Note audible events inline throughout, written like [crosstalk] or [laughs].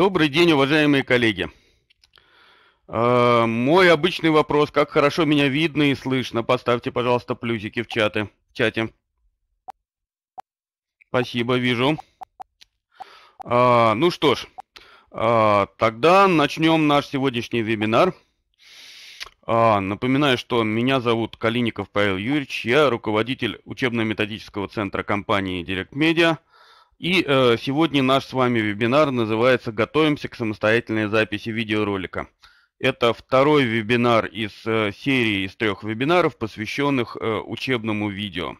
Добрый день, уважаемые коллеги. Э, мой обычный вопрос, как хорошо меня видно и слышно. Поставьте, пожалуйста, плюсики в чаты, в чате. Спасибо, вижу. Э, ну что ж, э, тогда начнем наш сегодняшний вебинар. напоминаю, что меня зовут Калиников Павел Юрьевич, я руководитель учебно-методического центра компании Direct Media – и э, сегодня наш с вами вебинар называется «Готовимся к самостоятельной записи видеоролика». Это второй вебинар из э, серии из трех вебинаров, посвященных э, учебному видео.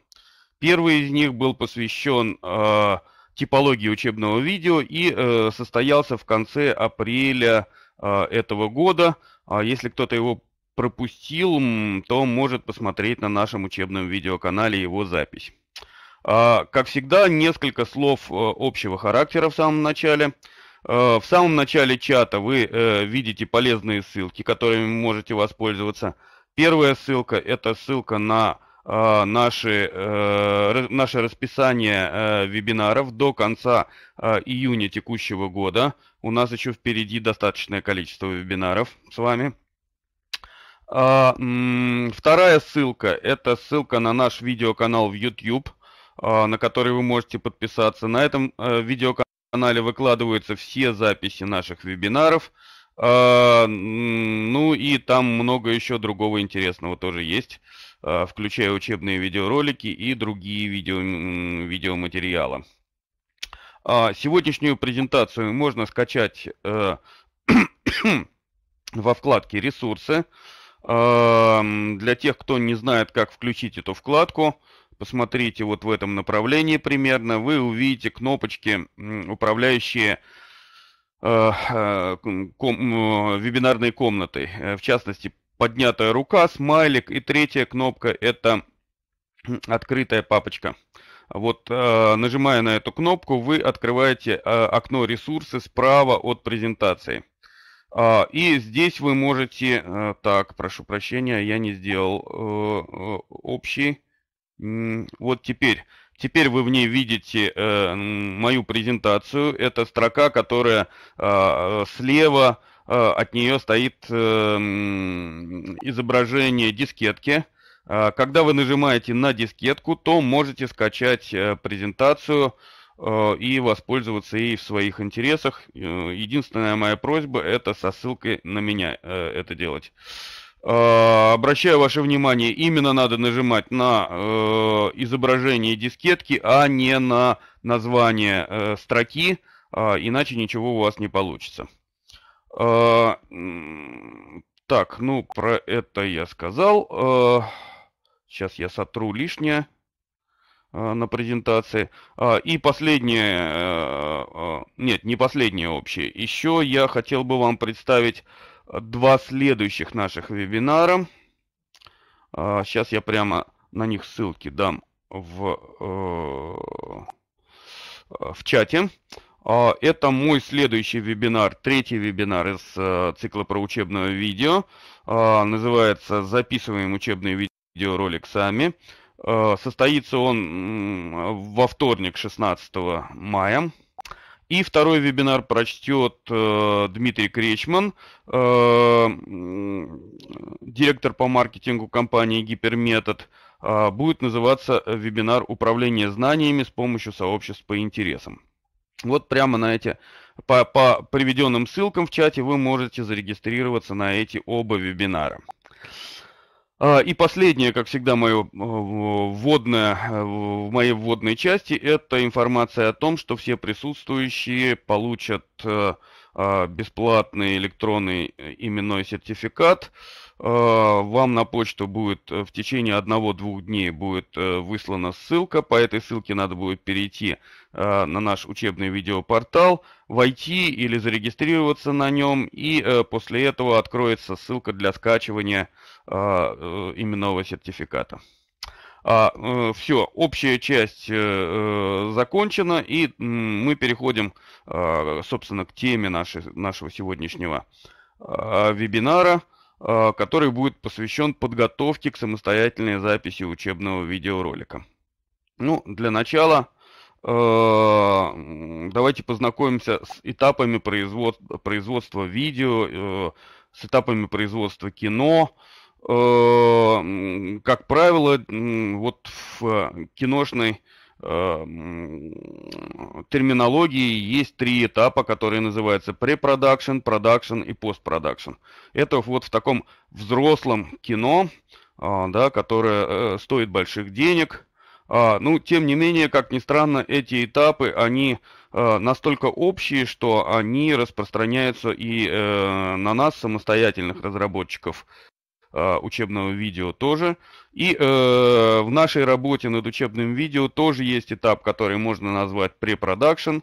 Первый из них был посвящен э, типологии учебного видео и э, состоялся в конце апреля э, этого года. А если кто-то его пропустил, то может посмотреть на нашем учебном видеоканале его запись. А, как всегда, несколько слов э, общего характера в самом начале. Э, в самом начале чата вы э, видите полезные ссылки, которыми можете воспользоваться. Первая ссылка – это ссылка на наши, наше расписание вебинаров до конца июня текущего года. У нас еще впереди достаточное количество вебинаров с вами. А, вторая ссылка – это ссылка на наш видеоканал в YouTube – а, на который вы можете подписаться. На этом э, видеоканале выкладываются все записи наших вебинаров. А, ну и там много еще другого интересного тоже есть, а, включая учебные видеоролики и другие видео, видеоматериалы. Сегодняшнюю презентацию можно скачать э, [coughs] во вкладке «Ресурсы». Для тех, кто не знает, как включить эту вкладку – посмотрите вот в этом направлении примерно, вы увидите кнопочки, управляющие э, э, э, вебинарной комнатой. В частности, поднятая рука, смайлик и третья кнопка – это открытая папочка. Вот нажимая на эту кнопку, вы открываете окно ресурсы справа от презентации. А, и здесь вы можете, так, прошу прощения, я не сделал общий вот теперь. Теперь вы в ней видите э, мою презентацию. Это строка, которая э, слева э, от нее стоит э, изображение дискетки. А, когда вы нажимаете на дискетку, то можете скачать э, презентацию э, и воспользоваться ей в своих интересах. Э, единственная моя просьба это со ссылкой на меня это делать. Э, обращаю ваше внимание, именно надо нажимать на э, изображение дискетки, а не на название э, строки, э, иначе ничего у вас не получится. Э, так, ну про это я сказал. Э, сейчас я сотру лишнее э, на презентации. Э, и последнее, нет, не последнее общее. Еще я хотел бы вам представить Э, два следующих наших вебинара. Сейчас а, я прямо на них ссылки дам в, э, в чате. А, это мой следующий вебинар, третий вебинар из э, цикла про учебное видео. А, называется «Записываем учебный видеоролик сами». Состоится он во вторник, 16 мая. И второй вебинар прочтет э, Дмитрий Кречман, э, директор по маркетингу компании «Гиперметод». Э, будет называться вебинар «Управление знаниями с помощью сообществ по интересам». Вот прямо на эти, по, по приведенным ссылкам в чате вы можете зарегистрироваться на эти оба вебинара. А, и последнее, как всегда, мое э, вводное, э, в моей вводной части, это информация о том, что все присутствующие получат э, а, бесплатный электронный именной сертификат Э, вам на почту будет э, в течение одного-двух дней будет э, выслана ссылка. По этой ссылке надо будет перейти на наш учебный видеопортал, войти или зарегистрироваться на нем, и после этого откроется ссылка для скачивания именного сертификата. А, все, общая часть закончена, и мы переходим, собственно, к теме нашей, нашего сегодняшнего вебинара – Э, который будет посвящен подготовке к самостоятельной записи учебного видеоролика. Ну, для начала э, давайте познакомимся с этапами производства, видео, э, с этапами производства кино. Как правило, вот в киношной Э, терминологии есть три этапа, которые называются препродакшн, продакшн и постпродакшн. Это вот в таком взрослом кино, а, да, которое э, стоит больших денег. А, ну, тем не менее, как ни странно, эти этапы, они э, настолько общие, что они распространяются и на нас, самостоятельных разработчиков. А, учебного видео тоже. И э, в нашей работе над учебным видео тоже есть этап, который можно назвать препродакшн.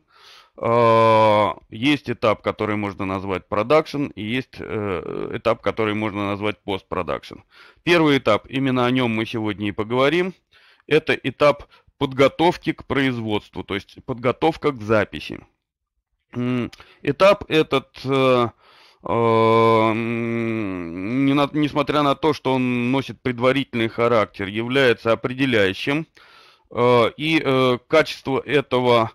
Э, есть этап, который можно назвать продакшн, и есть э, этап, который можно назвать постпродакшн. Первый этап, именно о нем мы сегодня и поговорим, это этап подготовки к производству, то есть подготовка к записи. Этап этот... Э, Эм, не на, несмотря на то, что он носит предварительный характер, является определяющим. Э, и э, качество этого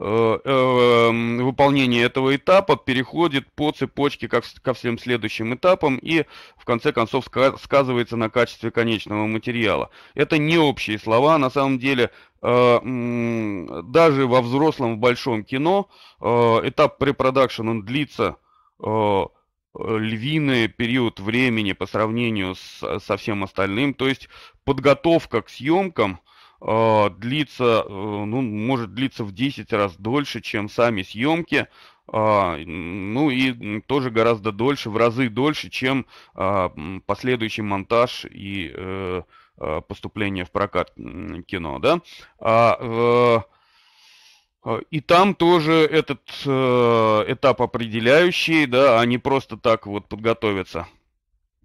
э, эм, выполнения этого этапа переходит по цепочке ко, ко всем следующим этапам и в конце концов сказывается на качестве конечного материала. Это не общие слова, на самом деле даже во взрослом в большом кино этап препродакшн он длится Э, э, львиный период времени по сравнению с, со всем остальным. То есть подготовка к съемкам э, длится, э, ну, может длиться в 10 раз дольше, чем сами съемки. Э, ну и тоже гораздо дольше, в разы дольше, чем э, последующий монтаж и э, э поступление в прокат кино, да. А, э, Э, и там тоже этот э, этап определяющий, да, они просто так вот подготовятся.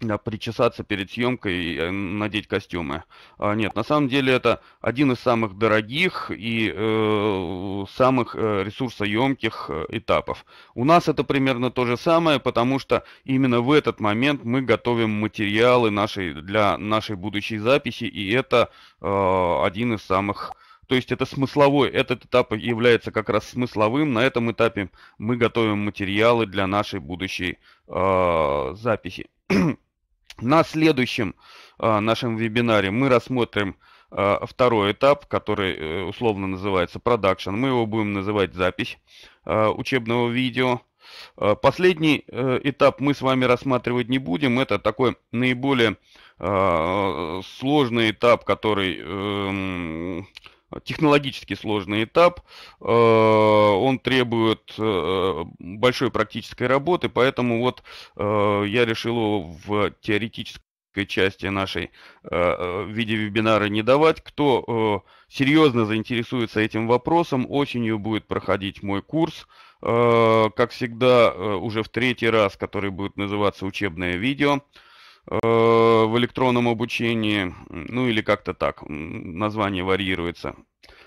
Да, причесаться перед съемкой и э, надеть костюмы. А, нет, на самом деле это один из самых дорогих и э, самых э, ресурсоемких этапов. У нас это примерно то же самое, потому что именно в этот момент мы готовим материалы нашей, для нашей будущей записи, и это э, один из самых то есть это смысловой, этот этап является как раз смысловым. На этом этапе мы готовим материалы для нашей будущей э, записи. [clears throat] На следующем э, нашем вебинаре мы рассмотрим э, второй этап, который э, условно называется продакшн. Мы его будем называть запись э, учебного видео. Последний э, этап мы с вами рассматривать не будем. Это такой наиболее сложный этап, который эм, технологически сложный этап. Э, он требует э, большой практической работы, поэтому вот э, я решил его в теоретической части нашей в виде вебинара не давать. Кто серьезно заинтересуется этим вопросом, осенью будет проходить мой курс, как всегда, уже в третий раз, который будет называться «Учебное видео». Э, в электронном обучении, ну или как-то так, название варьируется.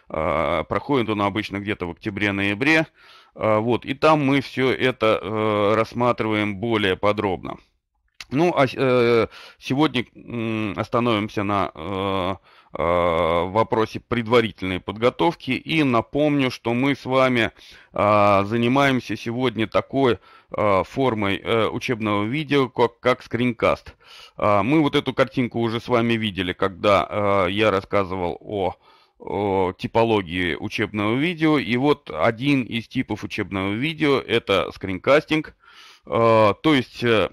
А, проходит он обычно где-то в октябре-ноябре. А, вот, и там мы все это э, рассматриваем более подробно. Ну, а э, сегодня остановимся на Э, в вопросе предварительной подготовки. И напомню, что мы с вами э, занимаемся сегодня такой э, формой учебного видео, как, как скринкаст. Мы вот эту картинку уже с вами видели, когда я рассказывал о типологии учебного видео. И вот один из типов учебного видео – это скринкастинг. Э, то есть, э,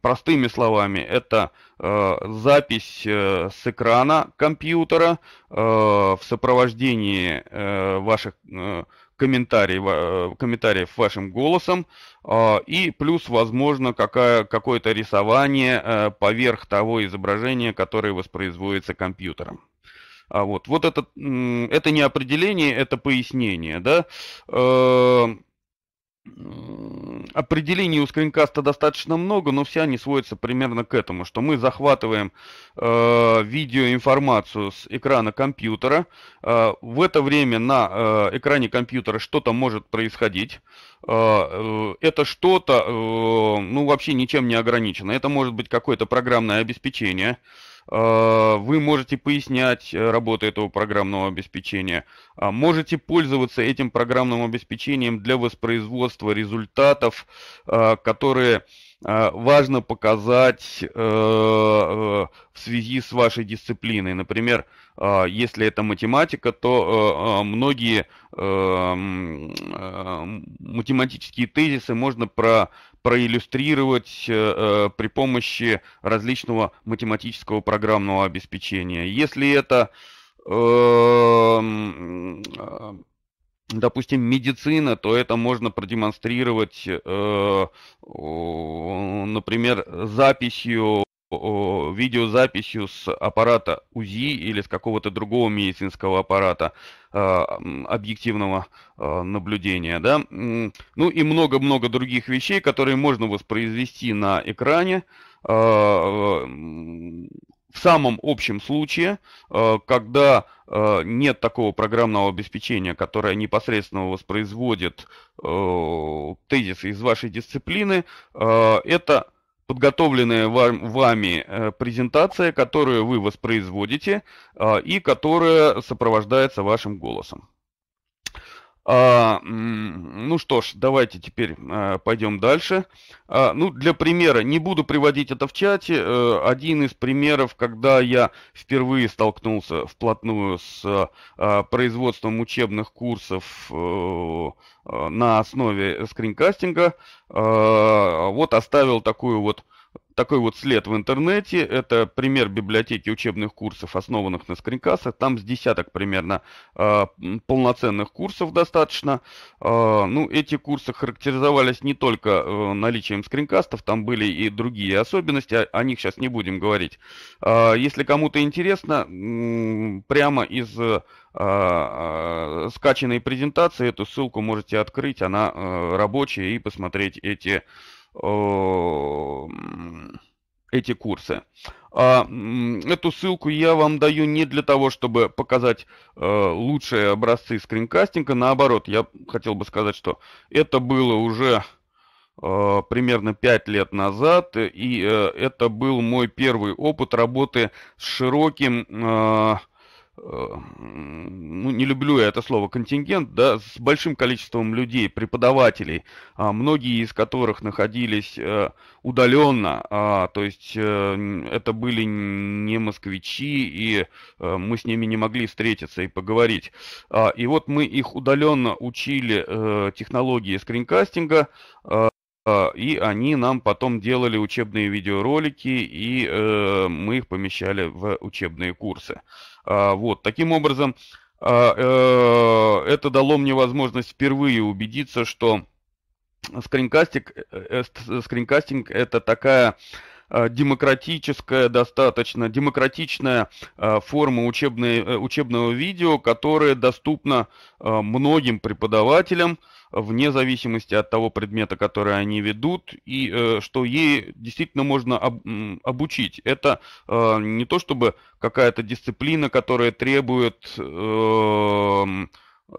простыми словами, это э, запись с экрана компьютера в сопровождении ваших комментарий, комментариев вашим голосом, и плюс, возможно, какая, какое-то рисование поверх того изображения, которое воспроизводится компьютером. А вот, вот это, это не определение, это пояснение, да. Определений у скринкаста достаточно много, но все они сводятся примерно к этому, что мы захватываем э, видеоинформацию с экрана компьютера. Э, в это время на э, экране компьютера что-то может происходить. Э, э, это что-то, э, ну, вообще ничем не ограничено. Это может быть какое-то программное обеспечение. Э, вы можете пояснять э, работу этого программного обеспечения, э, можете пользоваться этим программным обеспечением для воспроизводства результатов, которые важно показать в связи с вашей дисциплиной. Например, если это математика, то многие математические тезисы можно про проиллюстрировать э, э, при помощи различного математического программного обеспечения. Если это, эм, э, допустим, медицина, то это можно продемонстрировать, э, например, записью видеозаписью с аппарата УЗИ или с какого-то другого медицинского аппарата а, объективного а, наблюдения. Да? Ну и много-много других вещей, которые можно воспроизвести на экране а, в самом общем случае, когда нет такого программного обеспечения, которое непосредственно воспроизводит тезисы из вашей дисциплины, это подготовленная вам, вами э, презентация, которую вы воспроизводите э, и которая сопровождается вашим голосом. А, ну что ж, давайте теперь а, пойдем дальше. А, ну, для примера, не буду приводить это в чате. А, один из примеров, когда я впервые столкнулся вплотную с а, производством учебных курсов э, а, на основе скринкастинга, а, вот оставил такую вот а, такой вот след в интернете. Это пример библиотеки учебных курсов, основанных на скринкасах. Там с десяток примерно а, полноценных курсов достаточно. А, ну, эти курсы характеризовались не только э, наличием скринкастов, там были и другие особенности, о, них сейчас не будем говорить. А, если кому-то интересно, прямо из э, скачанной презентации эту ссылку можете открыть, она э, рабочая, и посмотреть эти... Эм, эти курсы. А эту ссылку я вам даю не для того, чтобы показать э, лучшие образцы скринкастинга. Наоборот, я хотел бы сказать, что это было уже э, примерно 5 лет назад, и э, это был мой первый опыт работы с широким... Э, Эм, ну, не люблю я это слово, контингент, да, с большим количеством людей, преподавателей, а, многие из которых находились э, удаленно, а, то есть э, это были не москвичи, и э, мы с ними не могли встретиться и поговорить. А, и вот мы их удаленно учили технологии скринкастинга, а, и они нам потом делали учебные видеоролики, и э, мы их помещали в учебные курсы. А, вот, таким образом, а, э, это дало мне возможность впервые убедиться, что скринкастинг, э, это такая демократическая, достаточно демократичная форма учебной, учебного видео, которая доступна многим преподавателям, вне зависимости от того предмета, который они ведут, и э, что ей действительно можно об, обучить. Это э, не то чтобы какая-то дисциплина, которая требует... Э,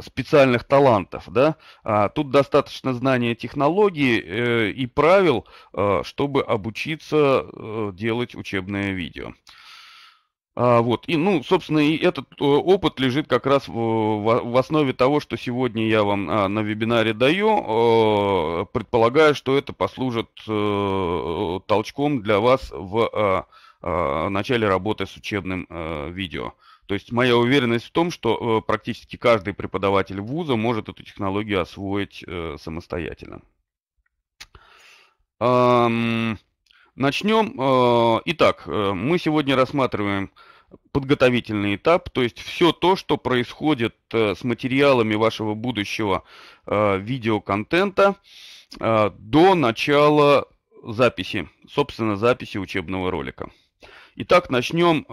специальных талантов, да, а тут достаточно знания технологии э, и правил, э, чтобы обучиться э, делать учебное видео. А, вот. И, ну, собственно, и этот э, опыт лежит как раз в, в основе того, что сегодня я вам а, на вебинаре даю, э, предполагая, что это послужит э, толчком для вас в э, начале работы с учебным э, видео. То есть моя уверенность в том, что э, практически каждый преподаватель вуза может эту технологию освоить э, самостоятельно. Эм... Начнем. Э, итак, э, мы сегодня рассматриваем подготовительный этап, то есть все то, что происходит э, с материалами вашего будущего видеоконтента до начала записи, собственно, записи учебного ролика. Итак, начнем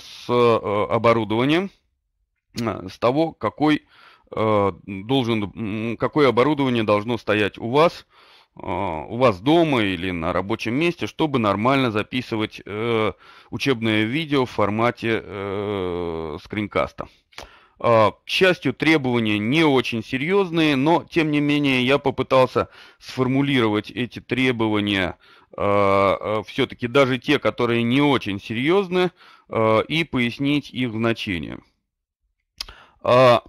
с оборудования, с того, какой, должен, какое оборудование должно стоять у вас, а, у вас дома или на рабочем месте, чтобы нормально записывать э, учебное видео в формате э, скринкаста. Э, к счастью, требования не очень серьезные, но тем не менее я попытался сформулировать эти требования э, э все-таки даже те, которые не очень серьезны, э, и пояснить их значение. Э,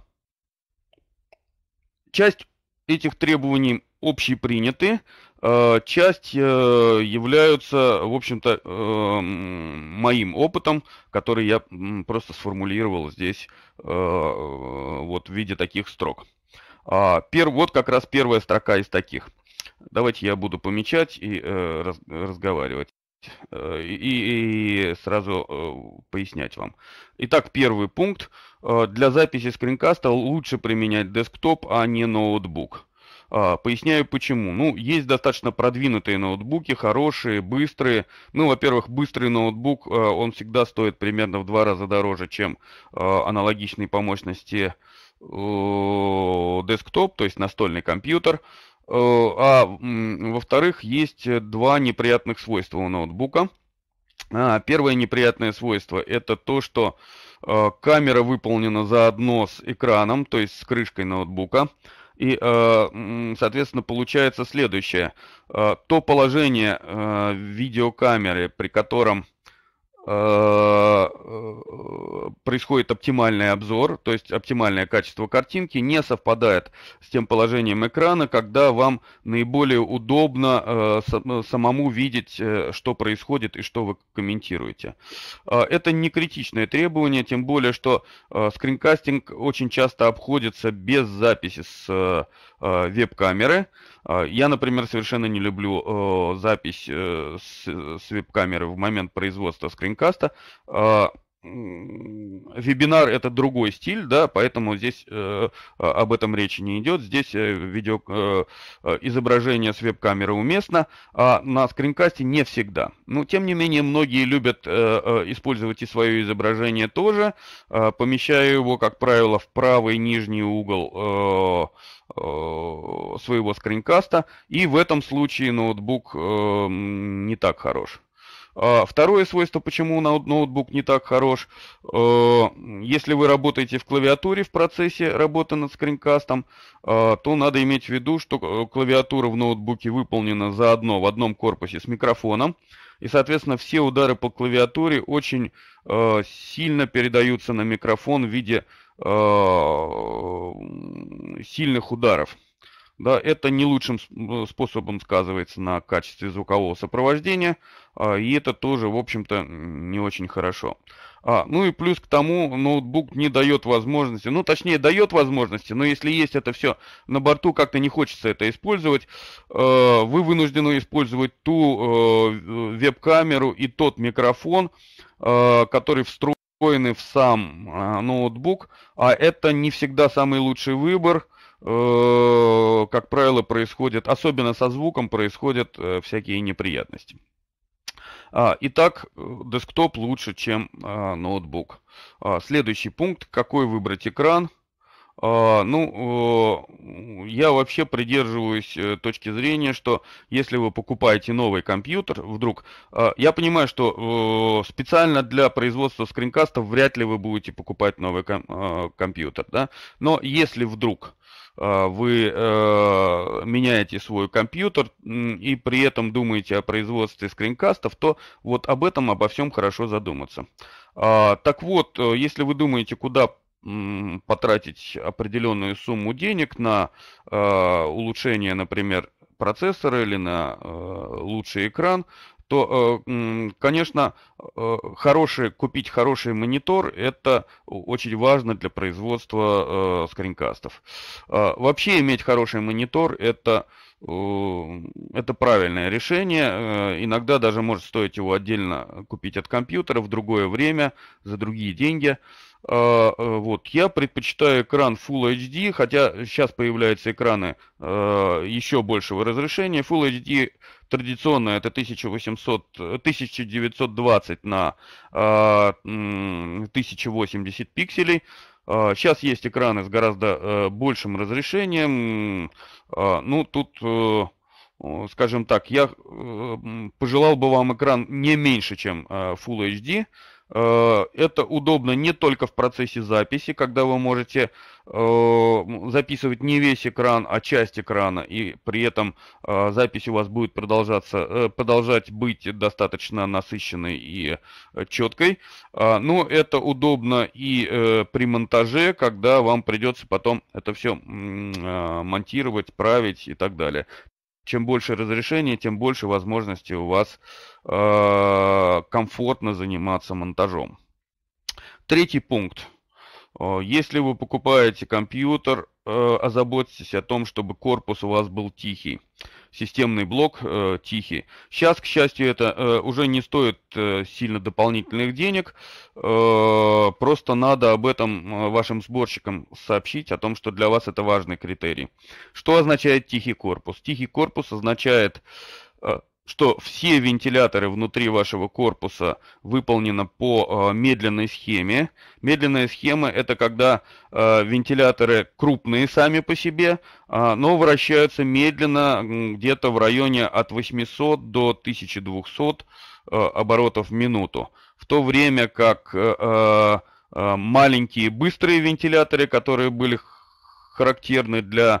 часть этих требований общеприняты, э, часть э, являются, в общем-то, э, моим опытом, который я просто сформулировал здесь вот в виде таких строк. А, вот как раз первая строка из таких. Давайте я буду помечать и разговаривать. И, сразу пояснять вам. Итак, первый пункт. Для записи скринкаста лучше применять десктоп, а не ноутбук. А, поясняю почему. Ну, есть достаточно продвинутые ноутбуки, хорошие, быстрые. Ну, во-первых, быстрый ноутбук, а, он всегда стоит примерно в два раза дороже, чем а, аналогичный по мощности десктоп, то есть настольный компьютер. А во-вторых, есть два неприятных свойства у ноутбука. Первое неприятное свойство это то, что камера выполнена заодно с экраном, то есть с крышкой ноутбука. И, э, соответственно, получается следующее. Э, то положение э, видеокамеры, при котором Э, э, происходит оптимальный обзор, то есть оптимальное качество картинки не совпадает с тем положением экрана, когда вам наиболее удобно э, самому видеть, что происходит и что вы комментируете. Это не критичное требование, тем более, что скринкастинг очень часто обходится без записи с веб-камеры. А, я, например, совершенно не люблю э, запись э, с, э, веб-камеры в момент производства скринкаста. А, вебинар это другой стиль, да, поэтому здесь э, а, об этом речи не идет. Здесь э, видео э, э, изображение с веб-камеры уместно, а на скринкасте не всегда. Но тем не менее многие любят э, э использовать и свое изображение тоже. Э, помещаю его, как правило, в правый нижний угол э, э, своего скринкаста, и в этом случае ноутбук э, не так хорош. А, второе свойство, почему ноутбук не так хорош, э, если вы работаете в клавиатуре в процессе работы над скринкастом, а, то надо иметь в виду, что э, клавиатура в ноутбуке выполнена заодно в одном корпусе с микрофоном, и, соответственно, все удары по клавиатуре очень э, сильно передаются на микрофон в виде сильных ударов. Да, это не лучшим э, способом сказывается на качестве звукового сопровождения, а, и это тоже, в общем-то, не очень хорошо. А, ну и плюс к тому, ноутбук не дает возможности, ну точнее дает возможности, но если есть это все на борту, как-то не хочется это использовать, а, вы вынуждены использовать ту э, веб-камеру и тот микрофон, а, который встроен встроены в сам ноутбук, а это не всегда самый лучший выбор, Э, как правило, происходят, особенно со звуком, происходят э, всякие неприятности. А, итак, э, десктоп лучше, чем а, ноутбук. А, следующий пункт, какой выбрать экран. Ну, я вообще придерживаюсь точки зрения, что если вы покупаете новый компьютер, вдруг, я понимаю, что специально для производства скринкастов вряд ли вы будете покупать новый компьютер, да, но если вдруг а, вы а, меняете свой компьютер и при этом думаете о производстве скринкастов, то вот об этом, обо всем хорошо задуматься. А, так вот, э, если вы думаете, куда потратить определенную сумму денег на улучшение, например, процессора или на лучший экран, то, э, конечно, э, хороший, купить хороший монитор – это очень важно для производства э, скринкастов. А вообще иметь хороший монитор – это это правильное решение. Иногда даже может стоить его отдельно купить от компьютера в другое время, за другие деньги. А, э, вот, я предпочитаю экран Full HD, хотя сейчас появляются экраны а, еще большего разрешения. Full HD традиционно это 1800, 1920 на 1080 а, пикселей. Сейчас есть экраны с гораздо э, большим разрешением. Ну, тут э, скажем так, я пожелал бы вам экран не меньше, чем Full HD, Э, это удобно не только в процессе записи, когда вы можете э, записывать не весь экран, а часть экрана, и при этом э, запись у вас будет продолжаться, продолжать быть достаточно насыщенной и четкой. А, но это удобно и при монтаже, когда вам придется потом это все монтировать, править и так далее чем больше разрешение, тем больше возможностей у вас э, комфортно заниматься монтажом. Третий пункт. Э, если вы покупаете компьютер, э, озаботьтесь о том, чтобы корпус у вас был тихий системный блок э, тихий. Сейчас, к счастью, это э, уже не стоит э, сильно дополнительных денег. Э, просто надо об этом э, вашим сборщикам сообщить, о том, что для вас это важный критерий. Что означает тихий корпус? Тихий корпус означает э, что все вентиляторы внутри вашего корпуса выполнены по э, медленной схеме. Медленная схема это когда э, вентиляторы крупные сами по себе, э, но вращаются медленно где-то в районе от 800 до 1200 э, оборотов в минуту. В то время как э, э, э маленькие быстрые вентиляторы, которые были характерны для э,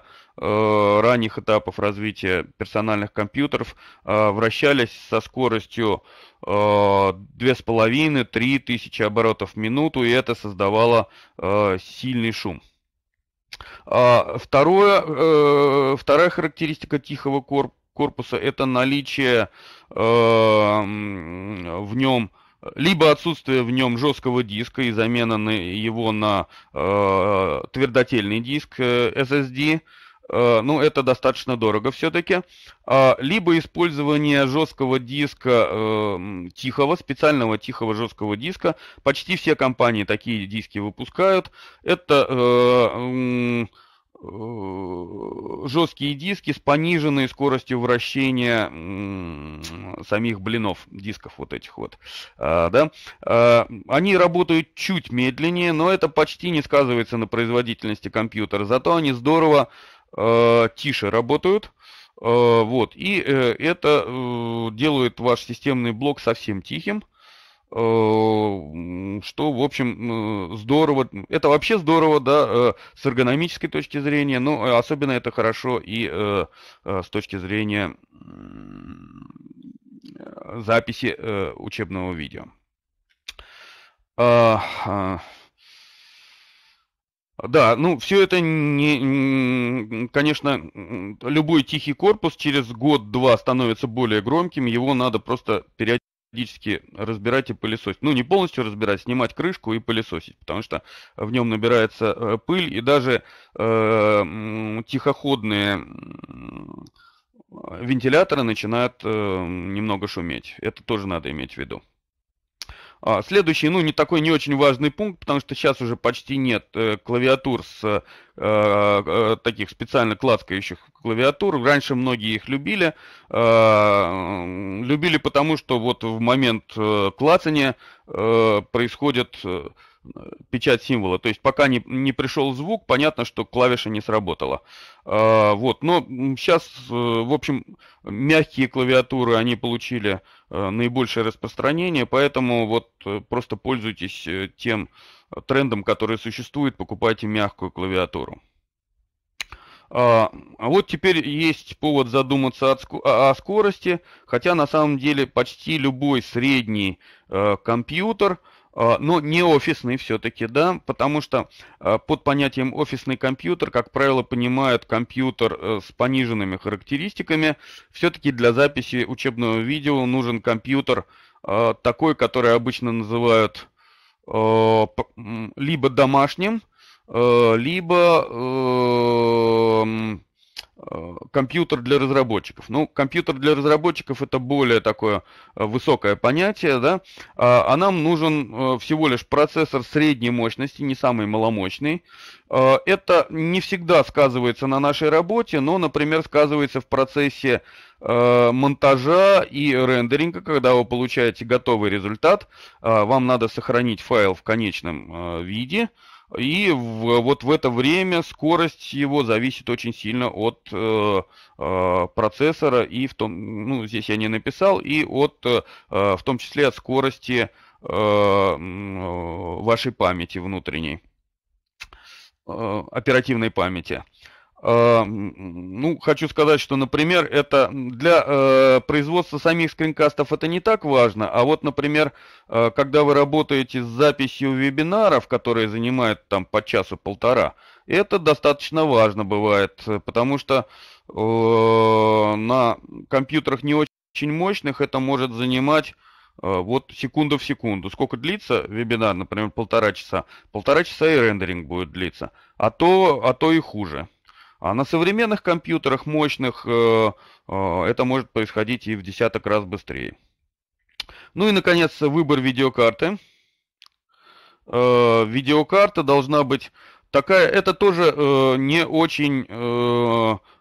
ранних этапов развития персональных компьютеров, э, вращались со скоростью э, 2,5-3 тысячи оборотов в минуту, и это создавало э, сильный шум. А, второе, э, вторая характеристика тихого корпуса – это наличие э, в нем э, либо отсутствие в нем жесткого диска и замена на его на э, твердотельный диск э, SSD, э, ну это достаточно дорого все-таки, э, а, либо использование жесткого диска э, тихого, специального тихого жесткого диска, почти все компании такие диски выпускают, это э, э, Э, жесткие диски с пониженной скоростью вращения самих блинов, дисков вот этих вот. А, да? А, они работают чуть медленнее, но это почти не сказывается на производительности компьютера. Зато они здорово а, тише работают. Э, вот, и это делает ваш системный блок совсем тихим. Э, что, в общем, э, здорово. Это вообще здорово, да, э, с эргономической точки зрения, но ну, особенно это хорошо и с точки зрения записи учебного видео. А, а. Да, ну все это, не, конечно, любой тихий корпус через год-два становится более громким, его надо просто переодеть периодически разбирать и пылесосить. Ну, не полностью разбирать, снимать крышку и пылесосить, потому что в нем набирается э, пыль, и даже э, тихоходные вентиляторы начинают э, немного шуметь. Это тоже надо иметь в виду. А, следующий, ну, не такой не очень важный пункт, потому что сейчас уже почти нет э, клавиатур с э, э, таких специально клацкающих клавиатур. Раньше многие их любили. А, любили потому, что вот в момент клацания происходит печать символа. То есть пока не, не пришел звук, понятно, что клавиша не сработала. А, вот, но сейчас, э, в общем, мягкие клавиатуры, они получили э, наибольшее распространение, поэтому вот э, просто пользуйтесь тем трендом, который существует, покупайте мягкую клавиатуру. А, а вот теперь есть повод задуматься о скорости, хотя на самом деле почти любой средний компьютер – а, но ну, не офисный все-таки, да, потому что а, под понятием офисный компьютер, как правило, понимают компьютер э, с пониженными характеристиками. Все-таки для записи учебного видео нужен компьютер а, такой, который обычно называют либо домашним, либо э, Э, компьютер для разработчиков. Ну, компьютер для разработчиков это более такое э, высокое понятие, да, а, а нам нужен э, всего лишь процессор средней мощности, не самый маломощный. Это не всегда сказывается на нашей работе, но, например, сказывается в процессе монтажа и рендеринга, когда вы получаете готовый результат, вам надо сохранить файл в конечном виде, и в, вот в это время скорость его зависит очень сильно от э, э, процессора и в том, ну здесь я не написал, и от, э, э в том числе от скорости э, э, вашей памяти внутренней, э, оперативной памяти. Э, ну, хочу сказать, что, например, это для э, производства самих скринкастов это не так важно, а вот, например, э, когда вы работаете с записью вебинаров, которые занимают там по часу-полтора, это достаточно важно бывает, э, потому что э, на компьютерах не очень мощных это может занимать э, вот секунду в секунду. Сколько длится вебинар, например, полтора часа? Полтора часа и рендеринг будет длиться, а то, а то и хуже. А на современных компьютерах мощных э, э, это может происходить и в десяток раз быстрее. Ну и, наконец, выбор видеокарты. Э, видеокарта должна быть такая, это тоже не очень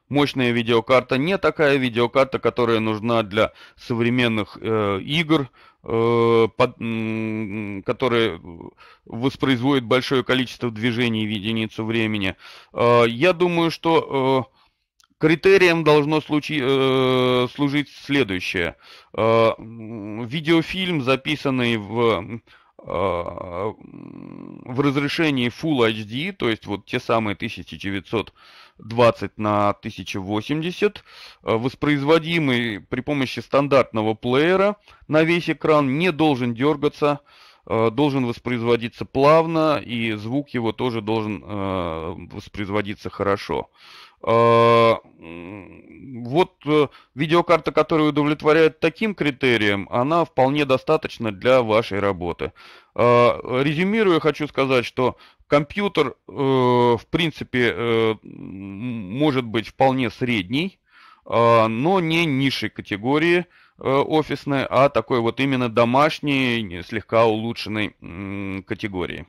мощная видеокарта, не такая видеокарта, которая нужна для современных э, игр, э, под, э, которые воспроизводят большое количество движений в единицу времени. Э, я думаю, что э, Критерием должно случи, э, служить следующее. Э, видеофильм, записанный в Э, в разрешении Full HD, то есть вот те самые 1920 на 1080, э, воспроизводимый при помощи стандартного плеера на весь экран, не должен дергаться, э, должен воспроизводиться плавно, и звук его тоже должен воспроизводиться хорошо. Хорошо. Э, вот э, видеокарта, которая удовлетворяет таким критериям, она вполне достаточна для вашей работы. Э, Резюмируя, хочу сказать, что компьютер, в принципе, может быть вполне средний, но не низшей категории офисной, а такой вот именно домашней, слегка улучшенной категории.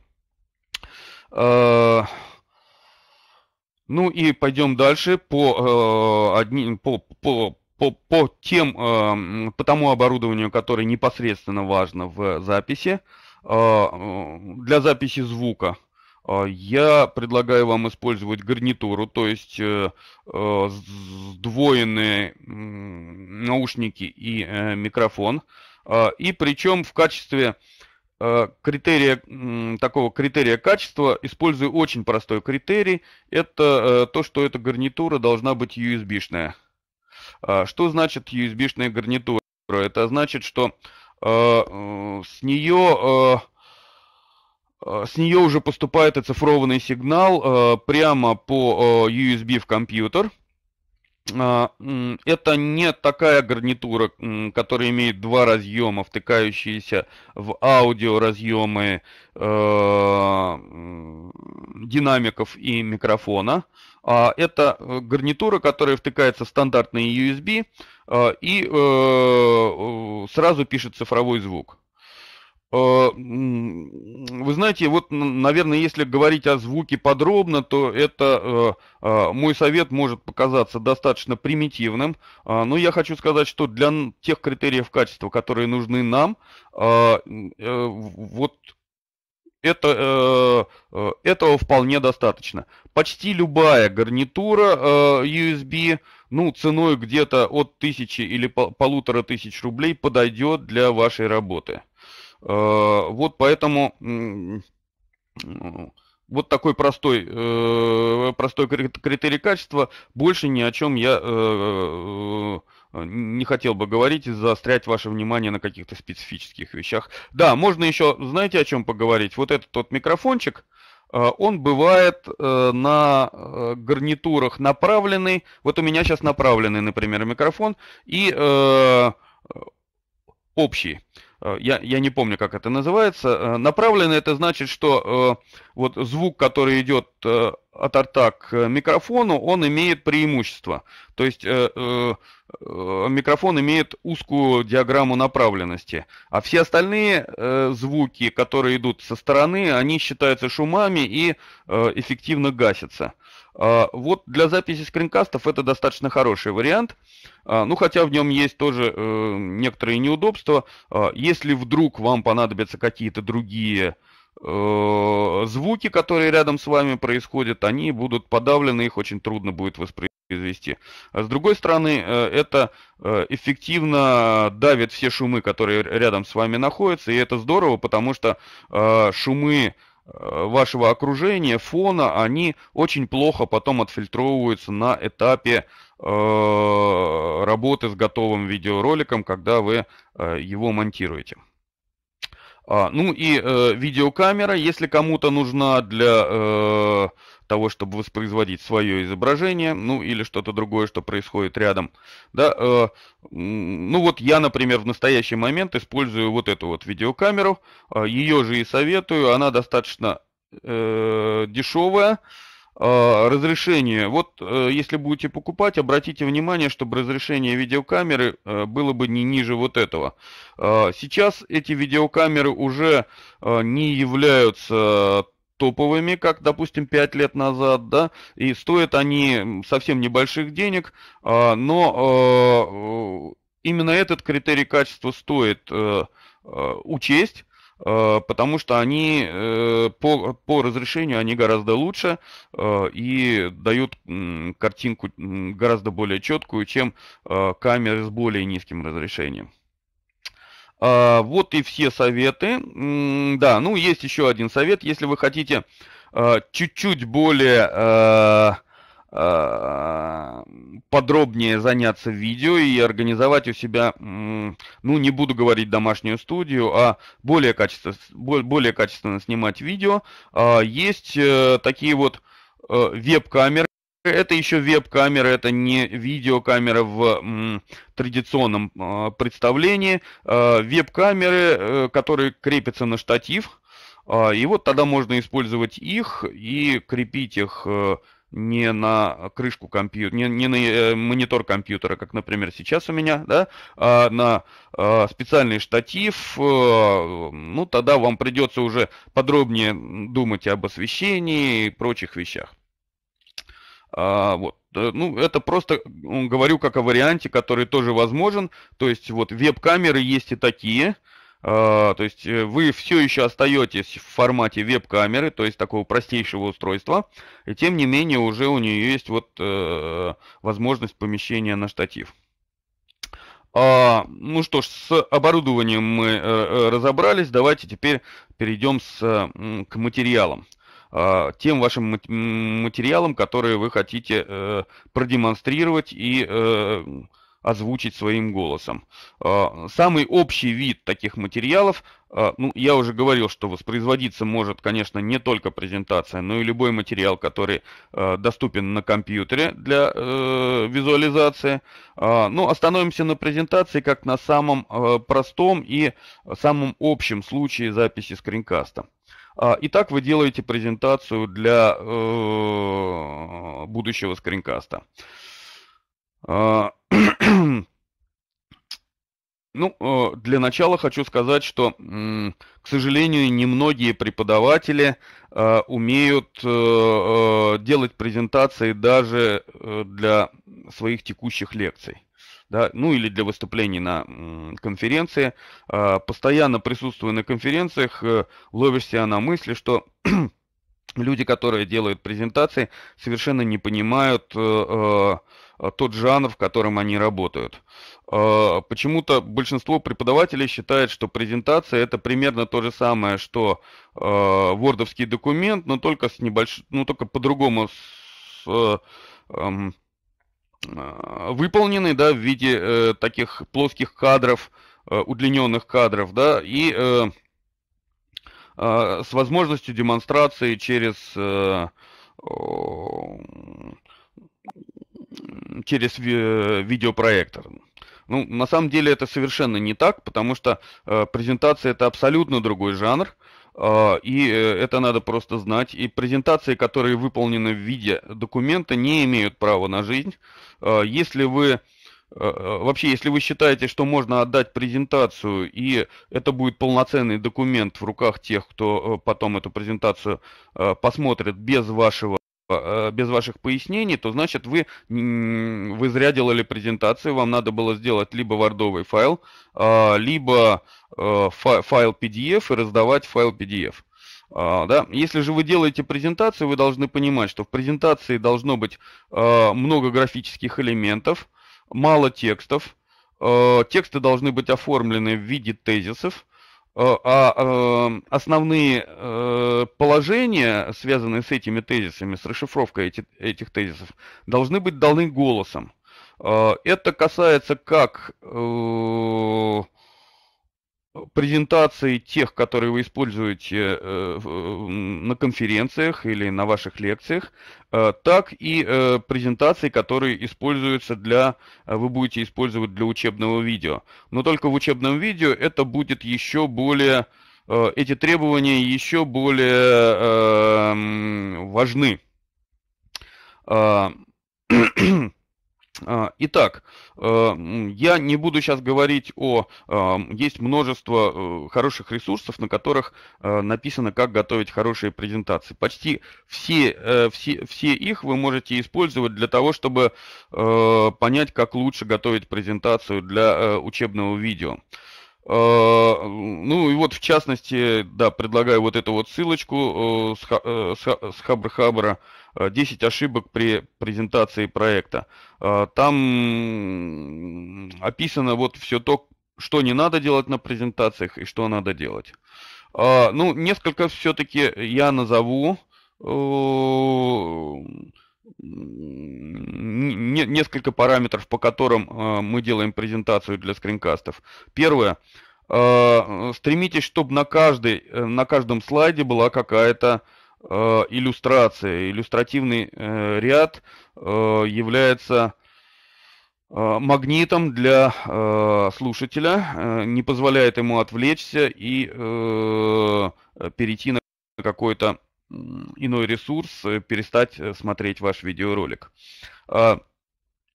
Ну и пойдем дальше по, э, одни, по, по, по, по тем, э, по тому оборудованию, которое непосредственно важно в записи. Э, э для записи звука э, я предлагаю вам использовать гарнитуру, то есть э, э, сдвоенные наушники и э, микрофон. Э, и причем в качестве Э, критерия, такого критерия качества использую очень простой критерий. Это э, то, что эта гарнитура должна быть USB-шная. А, что значит USB-шная гарнитура? Это значит, что э, с нее с нее уже поступает оцифрованный сигнал прямо по USB в компьютер – а, это не такая гарнитура, которая имеет два разъема, втыкающиеся в аудиоразъемы э, динамиков и микрофона. а Это э, гарнитура, которая втыкается в стандартный USB э, и э, сразу пишет цифровой звук. Э, вы знаете, вот, наверное, если говорить о звуке подробно, то это э, э, мой совет может показаться достаточно примитивным, но я хочу сказать, что для тех критериев качества, которые нужны нам, вот это, этого вполне достаточно. Почти любая гарнитура USB, ну, ценой где-то от тысячи или полутора тысяч рублей подойдет для вашей работы. Э, вот поэтому ну, вот такой простой, э, простой критерий качества. Больше ни о чем я э, не хотел бы говорить и заострять ваше внимание на каких-то специфических вещах. Да, можно еще, знаете, о чем поговорить? Вот этот вот микрофончик, он бывает на гарнитурах направленный. Вот у меня сейчас направленный, например, микрофон и общий. Э, я, я не помню, как это называется. Э, направлено это значит, что э, вот звук, который идет от арта к микрофону, он имеет преимущество. То есть микрофон имеет узкую диаграмму направленности, а все остальные звуки, которые идут со стороны, они считаются шумами и эффективно гасятся. А, вот для записи скринкастов это достаточно хороший вариант. А, ну, хотя в нем есть тоже э, некоторые неудобства. А, если вдруг вам понадобятся какие-то другие э, звуки, которые рядом с вами происходят, они будут подавлены, их очень трудно будет воспроизвести. с другой стороны, э, это эффективно давит все шумы, которые рядом с вами находятся, и это здорово, потому что шумы Э, вашего окружения, фона, они очень плохо потом отфильтровываются на этапе э, работы с готовым видеороликом, когда вы э, его монтируете. А, ну и э, видеокамера, если кому-то нужна для э, того, чтобы воспроизводить свое изображение, ну или что-то другое, что происходит рядом. Да, э, ну вот я, например, в настоящий момент использую вот эту вот видеокамеру, э, ее же и советую, она достаточно э, дешевая, э, разрешение. Вот э, если будете покупать, обратите внимание, чтобы разрешение видеокамеры э, было бы не ниже вот этого. Сейчас эти видеокамеры уже не являются топовыми, как, допустим, 5 лет назад, да, и стоят они совсем небольших денег, а, но а, э, именно этот критерий качества стоит э, э, учесть, потому что они по, по разрешению они гораздо лучше и дают картинку гораздо более четкую, чем камеры с более низким разрешением. А, вот и все советы. Да, ну есть еще один совет. Если вы хотите а, чуть-чуть более а, подробнее заняться видео и организовать у себя, ну не буду говорить домашнюю студию, а более качественно, более качественно снимать видео. Есть э, такие вот э, веб-камеры, это еще веб-камера, это не видеокамера в м, традиционном э, представлении. Э, веб-камеры, э, которые крепятся на штатив, а, и вот тогда можно использовать их и крепить их э, не на крышку компьютера, не, не на э, монитор компьютера, как, например, сейчас у меня, да, а на специальный штатив. Э, ну, тогда вам придется уже подробнее думать об освещении и прочих вещах. А, вот. Э, ну, это просто говорю как о варианте, который тоже возможен. То есть вот веб-камеры есть и такие. А, то есть э, вы все еще остаетесь в формате веб-камеры, то есть такого простейшего устройства. И тем не менее уже у нее есть вот э, возможность помещения на штатив. А, ну что ж, с оборудованием мы разобрались. Давайте теперь перейдем с, к материалам. А, тем вашим материалам, которые вы хотите э, продемонстрировать и э, озвучить своим голосом. А, самый общий вид таких материалов, а, ну, я уже говорил, что воспроизводиться может, конечно, не только презентация, но и любой материал, который э, доступен на компьютере для визуализации. Но ну, остановимся на презентации как на самом простом и самом общем случае записи скринкаста. А, итак, вы делаете презентацию для э, будущего скринкаста. А, [clears throat] ну, э, для начала хочу сказать, что, к сожалению, немногие преподаватели э, умеют делать презентации даже для своих текущих лекций да, ну или для выступлений на конференции. А, постоянно присутствуя на конференциях, э, ловишь себя на мысли, что [clears throat] люди, которые делают презентации, совершенно не понимают э, э, тот жанр, в котором они работают. А, почему-то большинство преподавателей считает, что презентация это примерно то же самое, что э, вордовский документ, но только с небольш... ну только по-другому с эм, Э, выполнены, да, в виде э, таких плоских кадров, э, удлиненных кадров, да, и э, э, с возможностью демонстрации через э, через ви видеопроектор. Ну, на самом деле это совершенно не так, потому что э, презентация это абсолютно другой жанр. А, и э, это надо просто знать. И презентации, которые выполнены в виде документа, не имеют права на жизнь. А, если вы а, вообще, если вы считаете, что можно отдать презентацию, и это будет полноценный документ в руках тех, кто э, потом эту презентацию посмотрит без вашего Э, без ваших пояснений, то значит вы, вы зря делали презентацию, вам надо было сделать либо вардовый файл, а, либо э, файл PDF и раздавать файл PDF. А, да? Если же вы делаете презентацию, вы должны понимать, что в презентации должно быть э, много графических элементов, мало текстов, тексты должны быть оформлены в виде тезисов, Э, а эм, основные э, положения, связанные с этими тезисами, с расшифровкой этих тезисов, должны быть даны голосом. Э, это касается как презентации тех, которые вы используете э, на конференциях или на ваших лекциях, э, так и э, презентации, которые используются для, вы будете использовать для учебного видео. Но только в учебном видео это будет еще более, эти требования еще более важны. [clears throat] А, итак, э, я не буду сейчас говорить о... А, есть множество э, хороших ресурсов, на которых э, написано, как готовить хорошие презентации. Почти все, все, все их вы можете использовать для того, чтобы понять, как лучше готовить презентацию для учебного видео. А, ну и вот в частности, да, предлагаю вот эту вот ссылочку э, э, с Хабр-Хабра. 10 э, ошибок при презентации проекта. А, там описано вот все то, что не надо делать на презентациях и что надо делать. А, ну, несколько все-таки я назову несколько параметров, по которым а, мы делаем презентацию для скринкастов. Первое. А, стремитесь, чтобы на, каждой, э, на каждом слайде была какая-то а, иллюстрация. Иллюстративный э, ряд является магнитом для слушателя, э, не позволяет ему отвлечься и перейти на какой-то иной ресурс, э, перестать э, смотреть ваш видеоролик. А,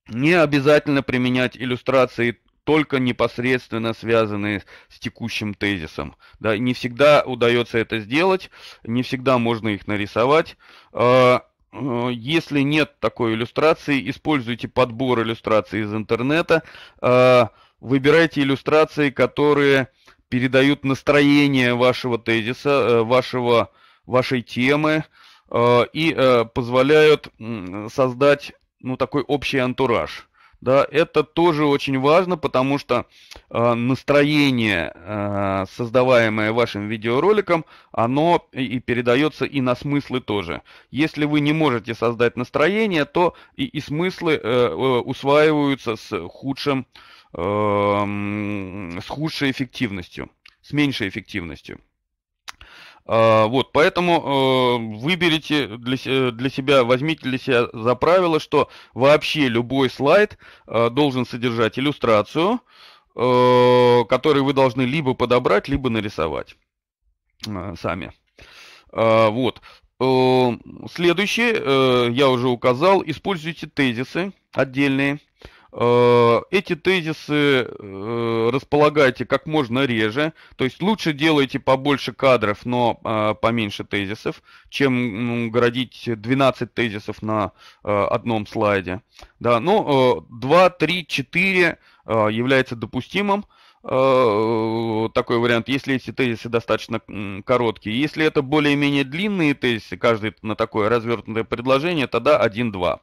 не обязательно применять иллюстрации только непосредственно связанные с текущим тезисом. Да, не всегда удается это сделать, не всегда можно их нарисовать. А, э, если нет такой иллюстрации, используйте подбор иллюстраций из интернета. А, выбирайте иллюстрации, которые передают настроение вашего тезиса, вашего вашей темы э, и э, позволяют создать ну, такой общий антураж. Да, это тоже очень важно, потому что э, настроение, э, создаваемое вашим видеороликом, оно и, передается и на смыслы тоже. Если вы не можете создать настроение, то и, и смыслы э, э усваиваются с худшим, э, с худшей эффективностью, с меньшей эффективностью. А, вот, поэтому э, выберите для, э, для себя, возьмите для себя за правило, что вообще любой слайд э, должен содержать иллюстрацию, которую вы должны либо подобрать, либо нарисовать сами. А, вот. следующее, я уже указал, используйте тезисы отдельные. Э, эти тезисы э, располагайте как можно реже, то есть лучше делайте побольше кадров, но э, поменьше тезисов, чем ну, городить 12 тезисов на одном слайде. Да, ну, 2, 3, 4 является допустимым такой вариант, если эти тезисы достаточно короткие. Если это более-менее длинные тезисы, каждый на такое развернутое предложение, тогда 1-2.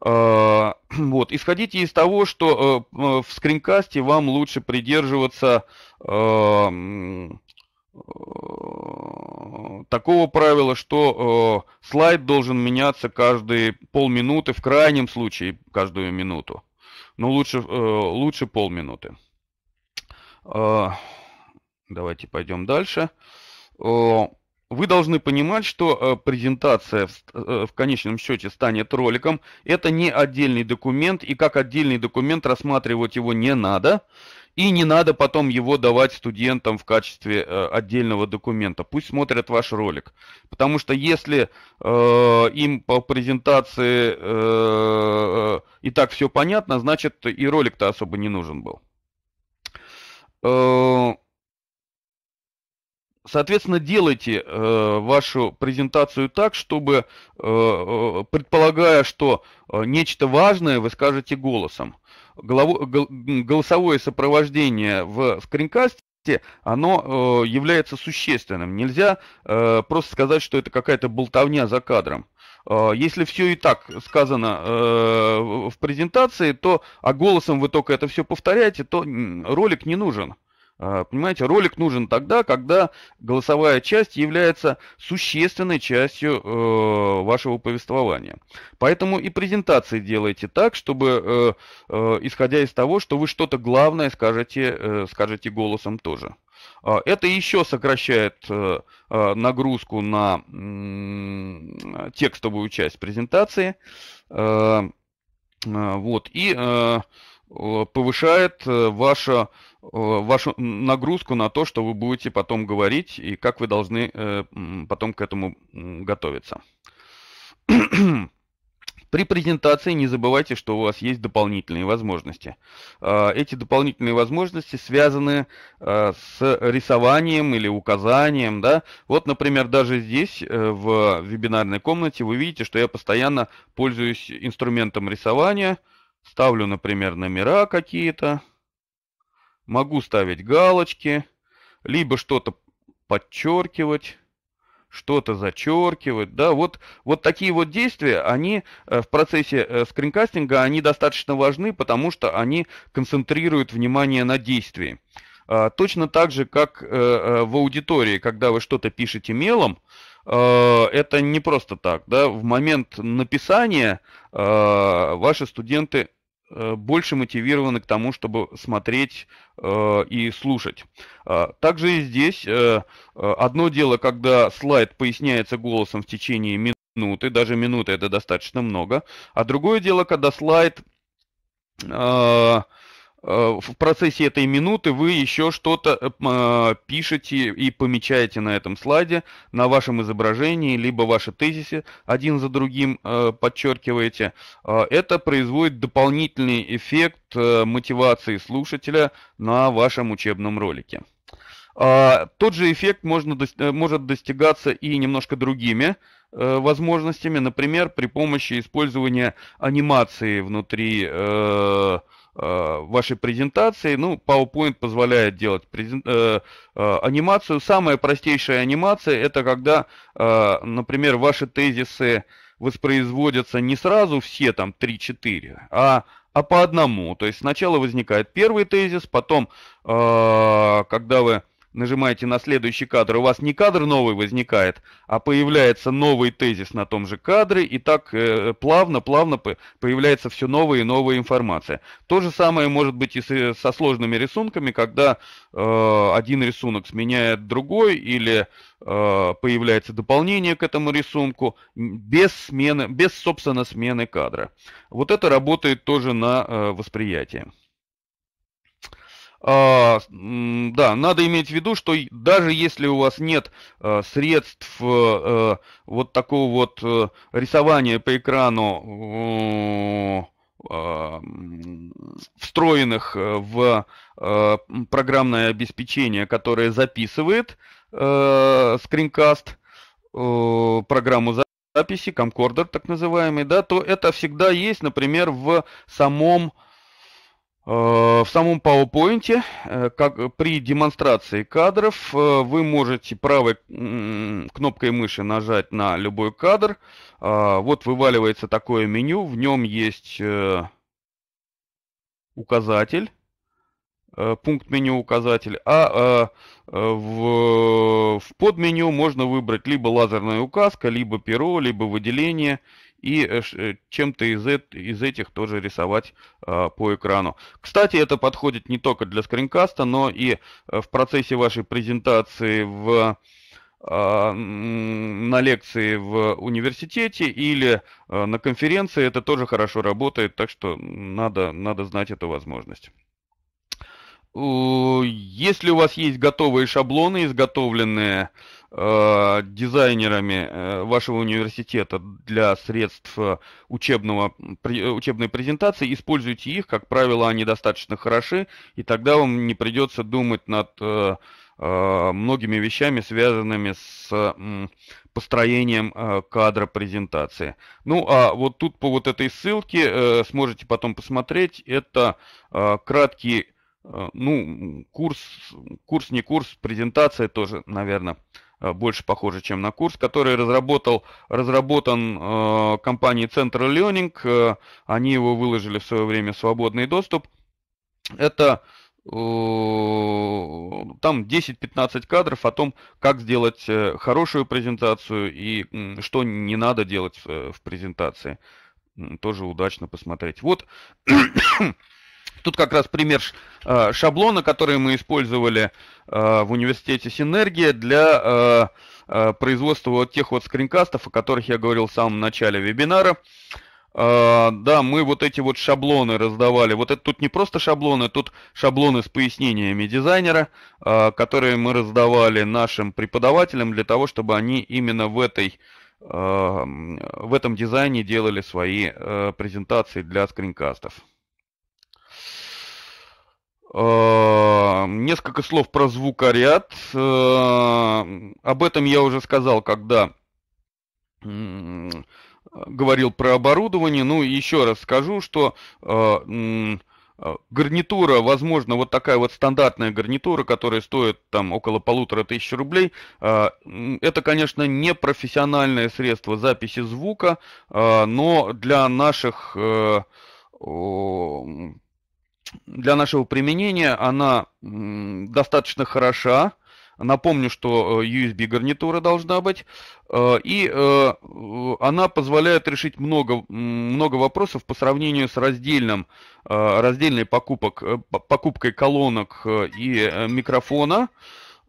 А, [clears throat] вот, исходите из того, что э, э, в скринкасте вам лучше придерживаться а, э, такого правила, что слайд должен меняться каждые полминуты, в крайнем случае каждую минуту. Но лучше, лучше полминуты. А, давайте пойдем дальше вы должны понимать, что э, презентация э, в, конечном счете станет роликом. Это не отдельный документ, и как отдельный документ рассматривать его не надо. И не надо потом его давать студентам в качестве э, отдельного документа. Пусть смотрят ваш ролик. Потому что если э, им по презентации э, и так все понятно, значит и ролик-то особо не нужен был. Соответственно, делайте э, вашу презентацию так, чтобы, э, э предполагая, что э, нечто важное вы скажете голосом. Голово, гол, голосовое сопровождение в скринкасте оно э, является существенным. Нельзя э, просто сказать, что это какая-то болтовня за кадром. Э, если все и так сказано э, в презентации, то а голосом вы только это все повторяете, то ролик не нужен. Э, а, понимаете, ролик нужен тогда, когда голосовая часть является существенной частью э, вашего повествования. Поэтому и презентации делайте так, чтобы, э, э, исходя из того, что вы что-то главное скажете, э, скажете голосом тоже. А, это еще сокращает э, э, нагрузку на текстовую часть презентации. Вот, и повышает ваше Э, вашу нагрузку на то, что вы будете потом говорить и как вы должны э, потом к этому готовиться. [clears throat] При презентации не забывайте, что у вас есть дополнительные возможности. Э, эти дополнительные возможности связаны с рисованием или указанием. Да? Вот, например, даже здесь, в вебинарной комнате, вы видите, что я постоянно пользуюсь инструментом рисования. Ставлю, например, номера какие-то. Могу ставить галочки, либо что-то подчеркивать, что-то зачеркивать, да, вот, вот такие вот действия, они э, в процессе э, скринкастинга, они достаточно важны, потому что они концентрируют внимание на действии. А, точно так же, как э, в аудитории, когда вы что-то пишете мелом, это не просто так, да, в момент написания ваши студенты Э, больше мотивированы к тому, чтобы смотреть э, и слушать. А, также и здесь э, э, одно дело, когда слайд поясняется голосом в течение минуты, даже минуты это достаточно много, а другое дело, когда слайд э, Э, в процессе этой минуты вы еще что-то э, э, пишете и помечаете на этом слайде, на вашем изображении, либо ваши тезисы один за другим э, подчеркиваете. Э, это производит дополнительный эффект э, мотивации слушателя на вашем учебном ролике. Э, тот же эффект можно, э, может достигаться и немножко другими возможностями, например, при помощи использования анимации внутри э, Э, вашей презентации. Ну, PowerPoint позволяет делать презент... э, э, анимацию. Самая простейшая анимация это когда, э, например, ваши тезисы воспроизводятся не сразу все там 3-4, а а по одному. То есть сначала возникает первый тезис, потом, э, когда вы нажимаете на следующий кадр, у вас не кадр новый возникает, а появляется новый тезис на том же кадре, и так плавно-плавно э, появляется все новая и новая информация. То же самое может быть и с, со сложными рисунками, когда э, один рисунок сменяет другой, или э, появляется дополнение к этому рисунку, без, смены, без, собственно, смены кадра. Вот это работает тоже на э, восприятие. А, да, надо иметь в виду, что даже если у вас нет а, средств а, вот такого вот а, рисования по экрану а, встроенных в а, программное обеспечение, которое записывает а, скринкаст, а, программу записи, комкордер так называемый, да, то это всегда есть, например, в самом а, Э, в самом PowerPoint э, как при демонстрации кадров э, вы можете правой кнопкой мыши нажать на любой кадр. Вот вываливается такое меню, в нем есть указатель, пункт меню указатель, а в, подменю можно выбрать либо лазерная указка, либо перо, либо выделение – и э, э, чем-то из, из этих тоже рисовать а, по экрану. Кстати, это подходит не только для скринкаста, но и э, в процессе вашей презентации в а, на лекции в университете или а, на конференции это тоже хорошо работает, так что надо, надо знать эту возможность. Если у вас есть готовые шаблоны, изготовленные э, э, дизайнерами э, вашего университета для средств э, учебного, при, э, учебной презентации, используйте их, как правило, они достаточно хороши, и тогда вам не придется думать над э, э многими вещами, связанными с построением кадра презентации. Ну а вот тут по вот этой ссылке сможете потом посмотреть, это краткий ну, курс, курс не курс, презентация тоже, наверное, Э, больше похоже, чем на курс, который разработал, разработан э, компанией Central Learning. Э, они его выложили в свое время в свободный доступ. Это э, там 10-15 кадров о том, как сделать э, хорошую презентацию и что не надо делать э, в презентации. Тоже удачно посмотреть. Вот Тут как раз пример э, шаблона, который мы использовали э, в университете Синергия для э, производства вот тех вот скринкастов, о которых я говорил в самом начале вебинара. Да, мы вот эти вот шаблоны раздавали. Вот это тут не просто шаблоны, тут шаблоны с пояснениями дизайнера, которые мы раздавали нашим преподавателям для того, чтобы они именно в этой в этом дизайне делали свои презентации для скринкастов. Э, несколько слов про звукоряд э, Об этом я уже сказал, когда говорил про оборудование. Ну, еще раз скажу, что э, гарнитура, возможно, вот такая вот стандартная гарнитура, которая стоит там около полутора тысяч рублей, это, конечно, не профессиональное средство записи звука, но для наших для нашего применения она достаточно хороша. Напомню, что э, USB гарнитура должна быть. Э, и э, она позволяет решить много, много вопросов по сравнению с раздельным, раздельной покупок, покупкой колонок и микрофона.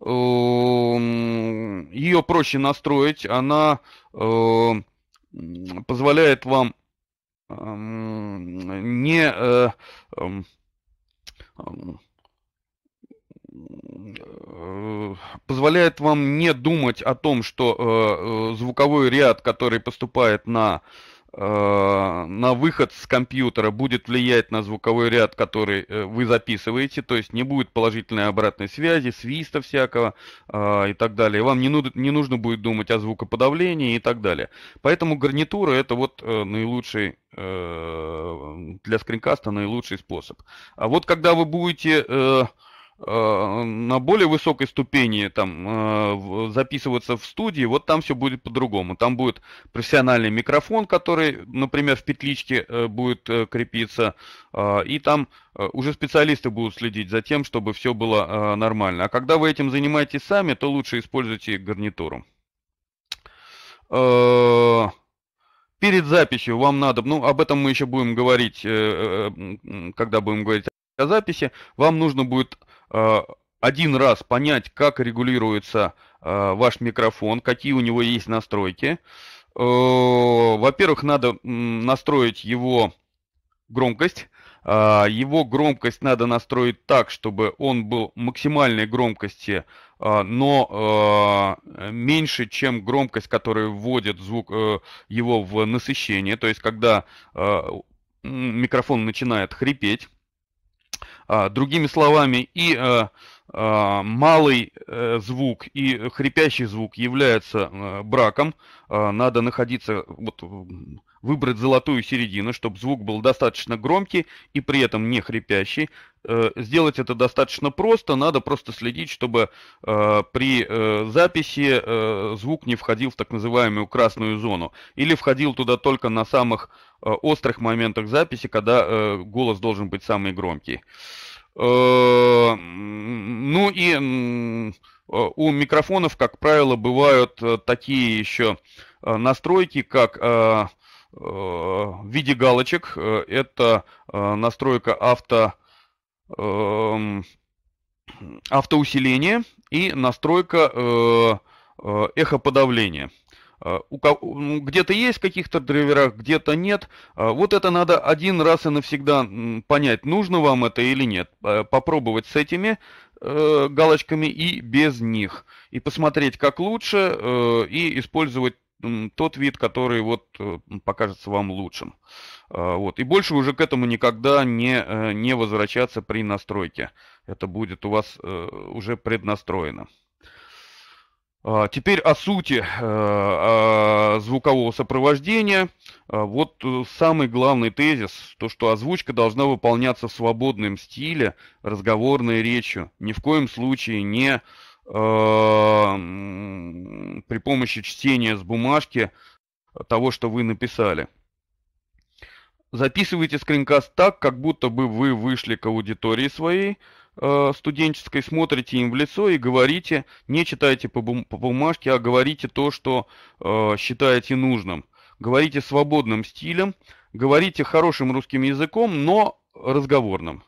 Ее проще настроить. Она позволяет вам не эм, Э, позволяет вам не думать о том, что э, э, звуковой ряд, который поступает на Э, на выход с компьютера будет влиять на звуковой ряд, который э, вы записываете, то есть не будет положительной обратной связи, свиста всякого э, и так далее. Вам не, нужно будет думать о звукоподавлении и так далее. Поэтому гарнитура это вот наилучший для скринкаста наилучший способ. А вот когда вы будете Э, на более высокой ступени там э, записываться в студии, вот там все будет по-другому. Там будет профессиональный микрофон, который, например, в петличке э, будет крепиться, и там уже специалисты будут следить за тем, чтобы все было нормально. А когда вы этим занимаетесь сами, то лучше используйте гарнитуру. Перед записью вам надо, ну об этом мы еще будем говорить, когда будем говорить записи, вам нужно будет э, один раз понять, как регулируется э, ваш микрофон, какие у него есть настройки. Э, во-первых, надо настроить его громкость. Его громкость надо настроить так, чтобы он был максимальной громкости, но меньше, чем громкость, которая вводит звук его в насыщение. То есть, когда микрофон начинает хрипеть. А, другими словами, и а, а, малый э, звук и хрипящий звук являются браком. Надо находиться вот выбрать золотую середину, чтобы звук был достаточно громкий и при этом не хрипящий. Э, сделать это достаточно просто, надо просто следить, чтобы э, при э, записи звук не входил в так называемую красную зону или входил туда только на самых острых моментах записи, когда голос должен быть самый громкий. Ну и у микрофонов, как правило, бывают такие еще настройки, как в виде галочек. Э, это э, настройка авто эм, автоусиления и настройка э, эхоподавления. Ну, где-то есть в каких-то драйверах, где-то нет. Вот это надо один раз и навсегда понять, нужно вам это или нет. Попробовать с этими галочками и без них. И посмотреть, как лучше, и использовать тот вид, который вот э, покажется вам лучшим. А, вот. И больше уже к этому никогда не, э, не возвращаться при настройке. Это будет у вас э, уже преднастроено. А, теперь о сути звукового сопровождения. А, вот самый главный тезис, то что озвучка должна выполняться в свободном стиле, разговорной речью. Ни в коем случае не Э, при помощи чтения с бумажки того, что вы написали. Записывайте скринкаст так, как будто бы вы вышли к аудитории своей э, студенческой, смотрите им в лицо и говорите, не читайте по, бум по бумажке, а говорите то, что э, считаете нужным. Говорите свободным стилем, говорите хорошим русским языком, но разговорным.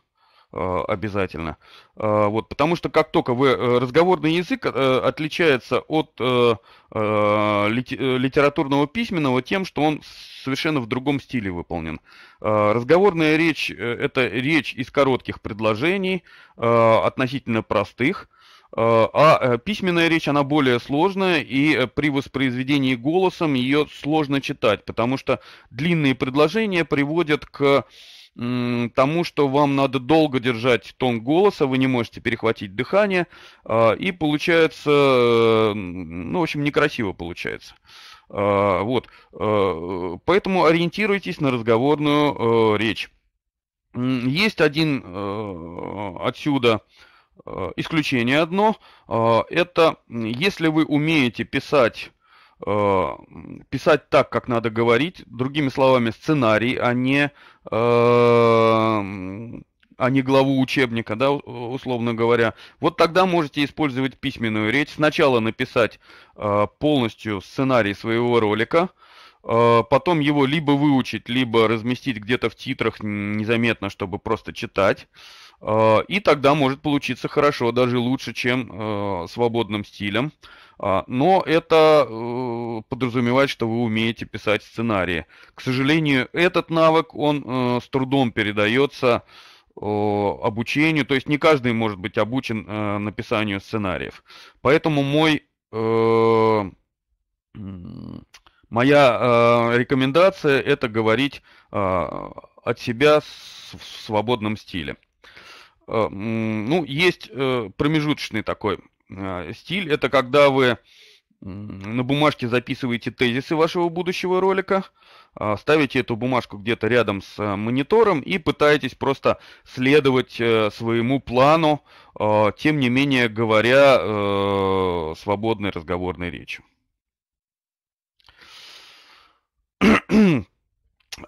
А, обязательно. А, вот, потому что как только вы... Э, разговорный язык э, отличается от э, а, литературного письменного тем, что он совершенно в другом стиле выполнен. Разговорная речь – это речь из коротких предложений, относительно простых, а письменная речь, она более сложная, и при воспроизведении голосом ее сложно читать, потому что длинные предложения приводят к тому, что вам надо долго держать тон голоса, вы не можете перехватить дыхание, а, и получается, э, ну, в общем, некрасиво получается. А, вот. Э, поэтому ориентируйтесь на разговорную э, речь. Есть один отсюда исключение одно. А, это если вы умеете писать Э, писать так, как надо говорить, другими словами, сценарий, а не, э, а не главу учебника, да, условно говоря. Вот тогда можете использовать письменную речь. Сначала написать э, полностью сценарий своего ролика – Э, потом его либо выучить, либо разместить где-то в титрах незаметно, чтобы просто читать. Э, и тогда может получиться хорошо, даже лучше, чем э, свободным стилем. А, но это подразумевает, что вы умеете писать сценарии. К сожалению, этот навык, он с трудом передается обучению, то есть не каждый может быть обучен написанию сценариев. Поэтому мой Моя э, рекомендация это говорить э, от себя с, в свободном стиле. Э, ну, есть э, промежуточный такой э, стиль. Это когда вы на бумажке записываете тезисы вашего будущего ролика, э, ставите эту бумажку где-то рядом с э, монитором и пытаетесь просто следовать э, своему плану, тем не менее говоря свободной разговорной речью. [clears throat]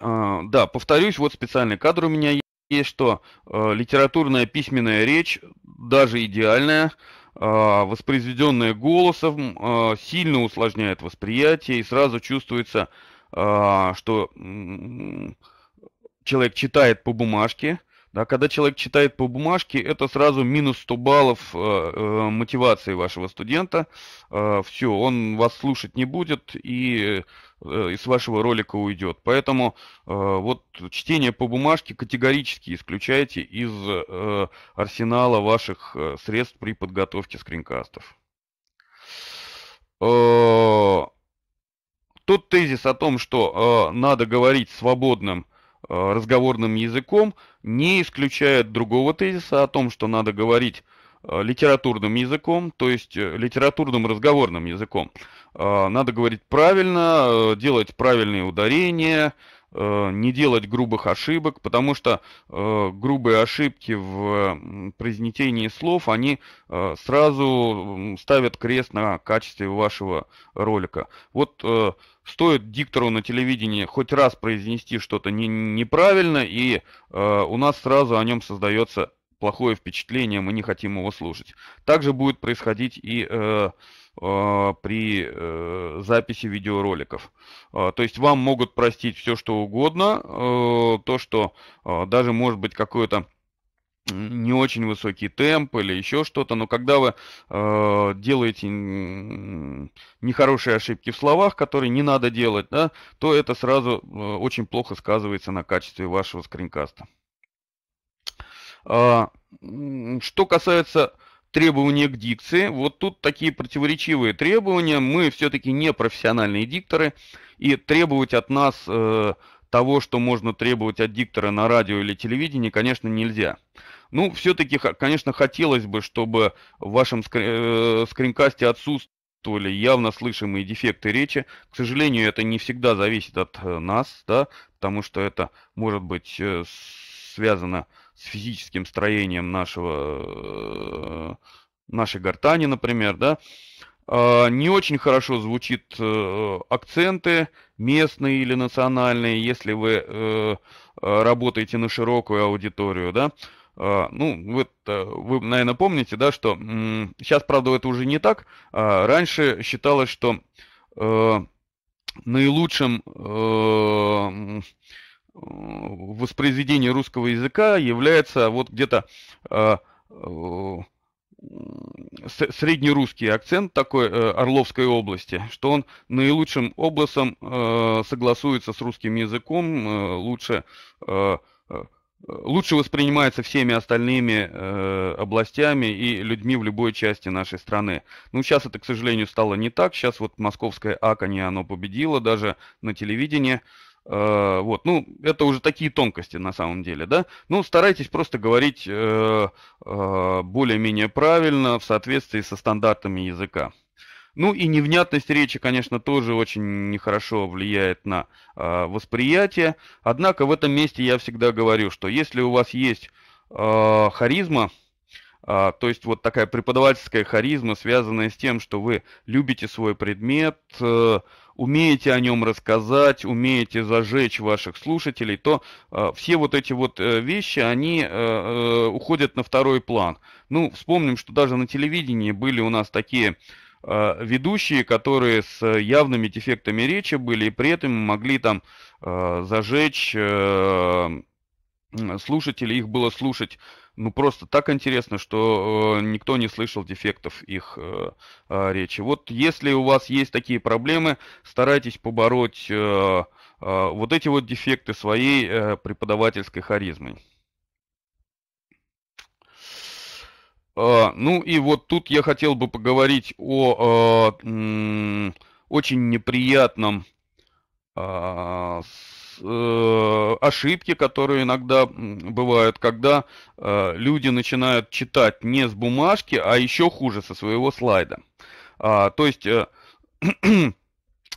А, да, повторюсь, вот специальный кадр у меня есть, что э, литературная письменная речь, даже идеальная, э, а, воспроизведенная голосом, э, сильно усложняет восприятие, и сразу чувствуется, э, что э, человек читает по бумажке, да, когда человек читает по бумажке, это сразу минус 100 баллов э, э, мотивации вашего студента. Э, все, он вас слушать не будет и э, из вашего ролика уйдет. Поэтому э, вот чтение по бумажке категорически исключайте из э, арсенала ваших э, средств при подготовке скринкастов. Э, тот тезис о том, что э, надо говорить свободным Э, разговорным языком, не исключает другого тезиса о том, что надо говорить э, литературным языком, то есть э, литературным разговорным языком. Надо говорить правильно, делать правильные ударения, не делать грубых ошибок, потому что грубые ошибки в произнесении слов, они сразу ставят крест на качестве вашего ролика. Вот стоит диктору на телевидении хоть раз произнести что-то не, неправильно, и э, у нас сразу о нем создается плохое впечатление, мы не хотим его слушать. Также будет происходить и э, э, при э, записи видеороликов. Э, то есть вам могут простить все, что угодно, э, то, что э, даже может быть какое-то не очень высокий темп или еще что-то, но когда вы э, делаете нехорошие ошибки в словах, которые не надо делать, да, то это сразу э, очень плохо сказывается на качестве вашего скринкаста. Э, что касается требования к дикции, вот тут такие противоречивые требования, мы все-таки не профессиональные дикторы, и требовать от нас... Э, того, что можно требовать от диктора на радио или телевидении, конечно, нельзя. Ну, все-таки, конечно, хотелось бы, чтобы в вашем э, скринкасте отсутствовали явно слышимые дефекты речи. К сожалению, это не всегда зависит от э, нас, да, потому что это может быть э, связано с физическим строением нашего, нашей гортани, например, да. А, не очень хорошо звучит э, акценты местные или национальные, если вы э, работаете на широкую аудиторию, да. А, ну, вот вы, э, наверное, помните, да, что сейчас, правда, это уже не так. А, раньше считалось, что наилучшим воспроизведение русского языка является вот где-то среднерусский акцент такой э, Орловской области, что он наилучшим образом э, согласуется с русским языком, э, лучше, э, э, лучше воспринимается всеми остальными э, областями и людьми в любой части нашей страны. Ну, сейчас это, к сожалению, стало не так. Сейчас вот московское Аконе, а оно победило даже на телевидении. Э, вот, ну, это уже такие тонкости на самом деле, да. Ну, старайтесь просто говорить э, э, более-менее правильно в соответствии со стандартами языка. Ну и невнятность речи, конечно, тоже очень нехорошо влияет на э, восприятие. Однако в этом месте я всегда говорю, что если у вас есть э, харизма, э, то есть вот такая преподавательская харизма, связанная с тем, что вы любите свой предмет, э, умеете о нем рассказать, умеете зажечь ваших слушателей, то э, все вот эти вот э, вещи, они э, э, уходят на второй план. Ну, вспомним, что даже на телевидении были у нас такие э, ведущие, которые с явными дефектами речи были, и при этом могли там э, зажечь э, слушателей, их было слушать ну просто так интересно, что э, никто не слышал дефектов их э, э, речи. Вот если у вас есть такие проблемы, старайтесь побороть э, э, вот эти вот дефекты своей э, преподавательской харизмой. А, ну и вот тут я хотел бы поговорить о э, э очень неприятном э, э, ошибки, которые иногда бывают, когда э, люди начинают читать не с бумажки, а еще хуже со своего слайда. А, то есть э, [clears throat] э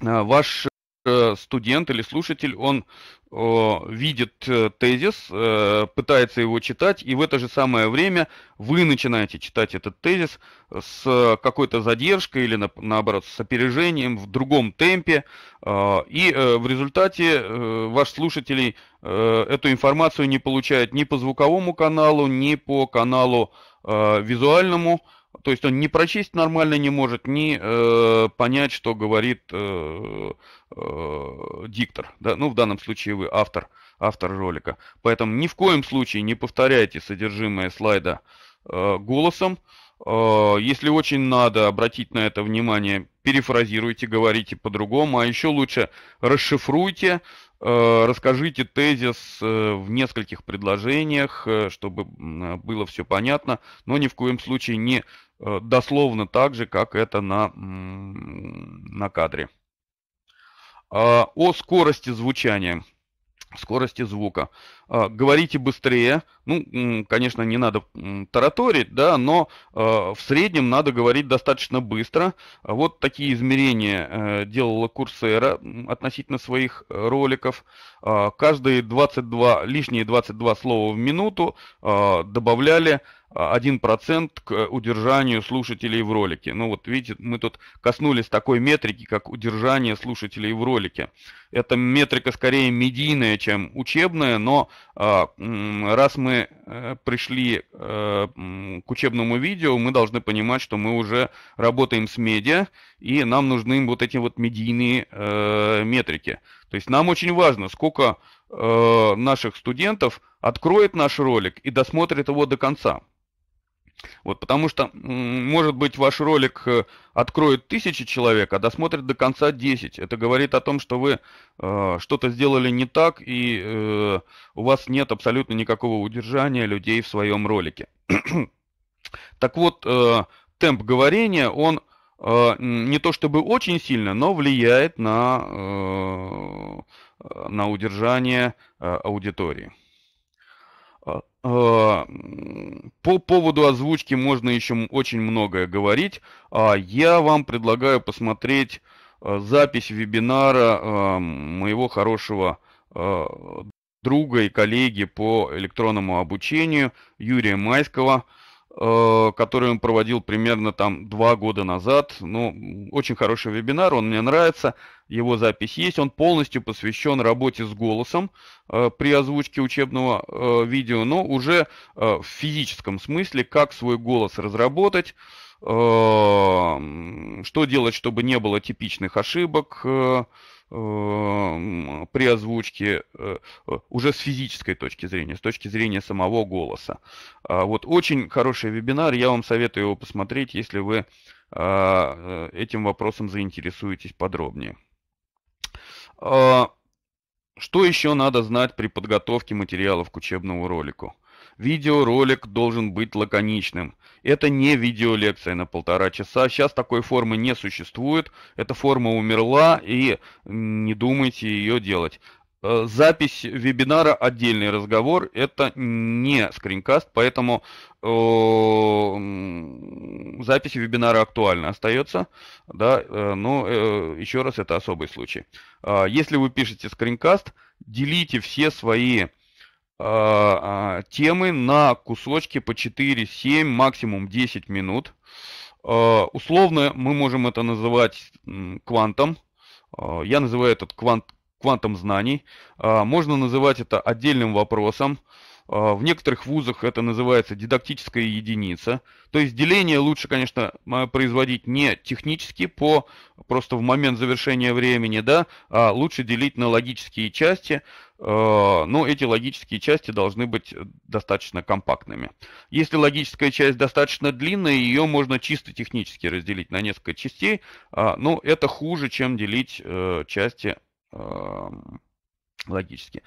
ваш Э, студент или слушатель, он видит э, тезис, э, пытается его читать, и в это же самое время вы начинаете читать этот тезис с какой-то задержкой или на наоборот с опережением в другом темпе, и в результате ваш слушателей эту информацию не получает ни по звуковому каналу, ни по каналу визуальному, то есть он не прочесть нормально не может, ни э, понять, что говорит э, э, диктор. Да? Ну, в данном случае вы автор, автор ролика. Поэтому ни в коем случае не повторяйте содержимое слайда э, голосом. Э, если очень надо обратить на это внимание, перефразируйте, говорите по-другому. А еще лучше расшифруйте, э, расскажите тезис э, в нескольких предложениях, э, чтобы было все понятно, но ни в коем случае не Э, дословно так же, как это на, на кадре. А, о скорости звучания, скорости звука. А, говорите быстрее. Ну, конечно, не надо тараторить, да, но а, в среднем надо говорить достаточно быстро. Вот такие измерения э, делала Курсера относительно своих э, роликов. А, каждые 22, лишние 22 слова в минуту добавляли 1% к удержанию слушателей в ролике. Ну вот видите, мы тут коснулись такой метрики, как удержание слушателей в ролике. Эта метрика скорее медийная, чем учебная, но а, раз мы э, пришли э, к учебному видео, мы должны понимать, что мы уже работаем с медиа, и нам нужны вот эти вот медийные э, метрики. То есть нам очень важно, сколько наших студентов откроет наш ролик и досмотрит его до конца. Вот, потому что, может быть, ваш ролик э, откроет тысячи человек, а досмотрит до конца 10. Это говорит о том, что вы э, что-то сделали не так, и э, у вас нет абсолютно никакого удержания людей в своем ролике. [clears throat] так вот, э, темп говорения, он э, не то чтобы очень сильно, но влияет на, э, э на удержание э, аудитории. Э, по поводу озвучки можно еще очень многое говорить. А, я вам предлагаю посмотреть э, запись вебинара э, моего хорошего друга и коллеги по электронному обучению Юрия Майского – Э, который он проводил примерно там два года назад. Ну, очень хороший вебинар, он мне нравится, его запись есть. Он полностью посвящен работе с голосом э, при озвучке учебного э, видео, но ну, уже э, в физическом смысле, как свой голос разработать, э, что делать, чтобы не было типичных ошибок, э, Эм, при озвучке э, э, уже с физической точки зрения, с точки зрения самого голоса. А вот очень хороший вебинар, я вам советую его посмотреть, если вы а, э, этим вопросом заинтересуетесь подробнее. А, что еще надо знать при подготовке материалов к учебному ролику? Видеоролик должен быть лаконичным. Это не видеолекция на полтора часа. Сейчас такой формы не существует. Эта форма умерла, и не думайте ее делать. Э, запись вебинара отдельный разговор, это не скринкаст, поэтому э, запись вебинара актуальна остается, да, э, но э, еще раз это особый случай. А, если вы пишете скринкаст, делите все свои Э, а, темы на кусочки по 4, 7, максимум 10 минут. Э, условно мы можем это называть квантом. Э, я называю этот квант, квантом знаний. Можно называть это отдельным вопросом. А, в некоторых вузах это называется дидактическая единица. То есть деление лучше, конечно, производить не технически, по просто в момент завершения времени, да, а лучше делить на логические части. А, но эти логические части должны быть достаточно компактными. Если логическая часть достаточно длинная, ее можно чисто технически разделить на несколько частей. А, но это хуже, чем делить э, части логически.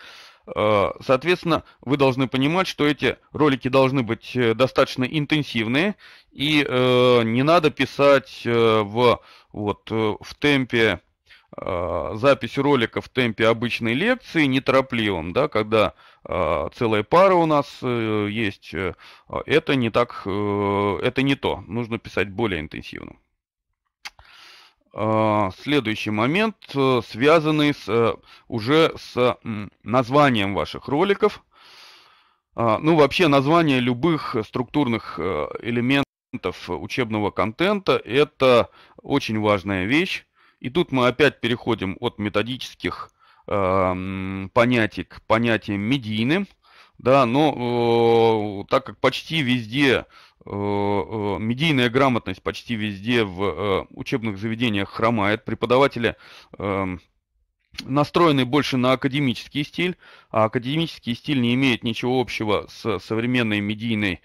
Э, соответственно, вы должны понимать, что эти ролики должны быть э, достаточно интенсивные, и э, не надо писать в, вот, в темпе записи ролика в темпе обычной лекции, неторопливым, да, когда целая пара у нас есть, это не так, это не то, нужно писать более интенсивно. А, следующий момент, э, связанный с, э, уже с названием ваших роликов. А, ну, вообще название любых структурных э, элементов учебного контента – это очень важная вещь. И тут мы опять переходим от методических а, понятий к понятиям медийным. Да, но так как почти везде Э, э, медийная грамотность почти везде в э, учебных заведениях хромает, преподаватели эм, настроены больше на академический стиль, а академический стиль не имеет ничего общего с современной медийной,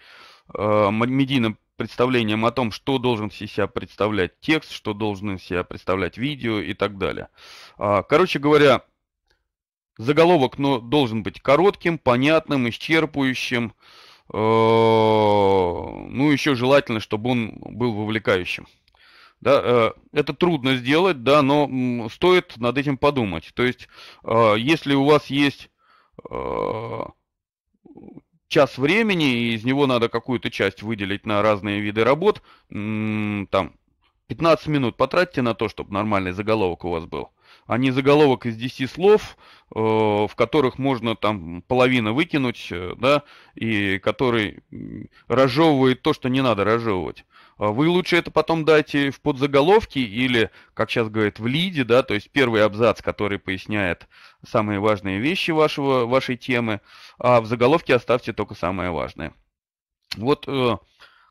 медийным представлением о том, что должен из себя представлять текст, что должен из себя представлять видео и так далее. А, короче говоря, заголовок но должен быть коротким, понятным, исчерпывающим, Э, ну, еще желательно, чтобы он был вовлекающим. Да, э, это трудно сделать, да, но стоит над этим подумать. То есть, э, если у вас есть час времени, и из него надо какую-то часть выделить на разные виды работ, там 15 минут потратьте на то, чтобы нормальный заголовок у вас был а не заголовок из 10 слов, э, в которых можно там половина выкинуть, э, да, и который разжевывает то, что не надо разжевывать. А вы лучше это потом дайте в подзаголовке или, как сейчас говорят, в лиде, да, то есть первый абзац, который поясняет самые важные вещи вашего, вашей темы, а в заголовке оставьте только самое важное. Вот э,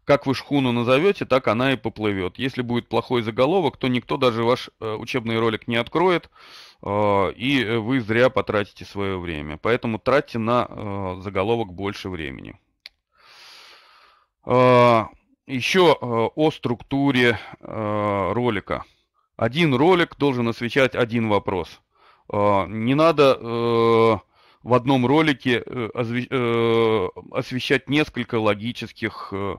как вы шхуну назовете, так она и поплывет. Если будет плохой заголовок, то никто даже ваш э, учебный ролик не откроет, э, и э, вы зря потратите свое время. Поэтому тратьте на заголовок больше времени. Еще о структуре ролика. Один ролик должен освещать один вопрос. Не надо в одном ролике э, э, освещать несколько логических... Э,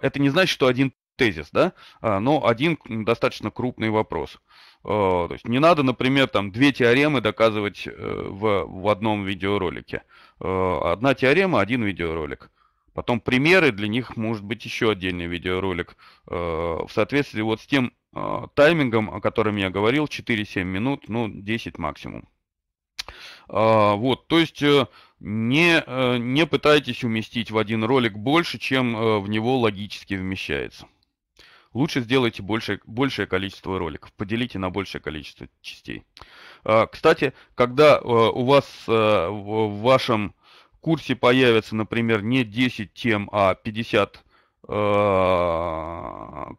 это не значит, что один тезис, да, а, но один достаточно крупный вопрос. То есть не надо, например, там две теоремы доказывать в, в одном видеоролике. Одна теорема, один видеоролик. Потом примеры, для них может быть еще отдельный видеоролик. В соответствии вот с тем таймингом, о котором я говорил, 4-7 минут, ну 10 максимум. А, вот, то есть э, не, э, не пытайтесь уместить в один ролик больше, чем э, в него логически вмещается. Лучше сделайте больше, большее количество роликов, поделите на большее количество частей. А, кстати, когда у вас в вашем курсе появится, например, не 10 тем, а 50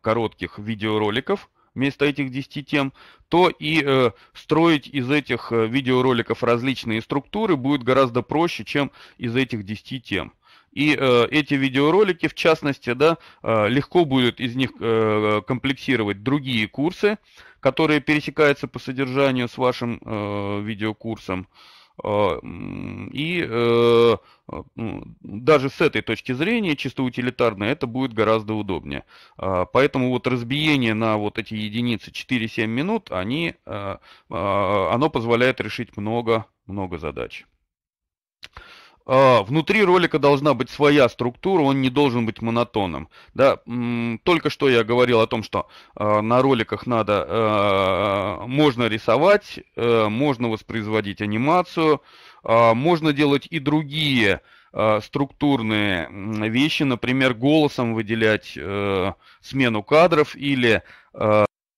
коротких видеороликов – вместо этих 10 тем, то и э, строить из этих э, видеороликов различные структуры будет гораздо проще, чем из этих 10 тем. И э, эти видеоролики, в частности, да, э, легко будет из них э, комплексировать другие курсы, которые пересекаются по содержанию с вашим э, видеокурсом. А, и э, а, ну, даже с этой точки зрения, чисто утилитарно, это будет гораздо удобнее. А, поэтому вот разбиение на вот эти единицы 4-7 минут, они, э, оно позволяет решить много-много задач. А, внутри ролика должна быть своя структура, он не должен быть монотонным. Да, только что я говорил о том, что а, на роликах надо, а, можно рисовать, можно воспроизводить анимацию, можно делать и другие структурные вещи, например, голосом выделять э, смену кадров или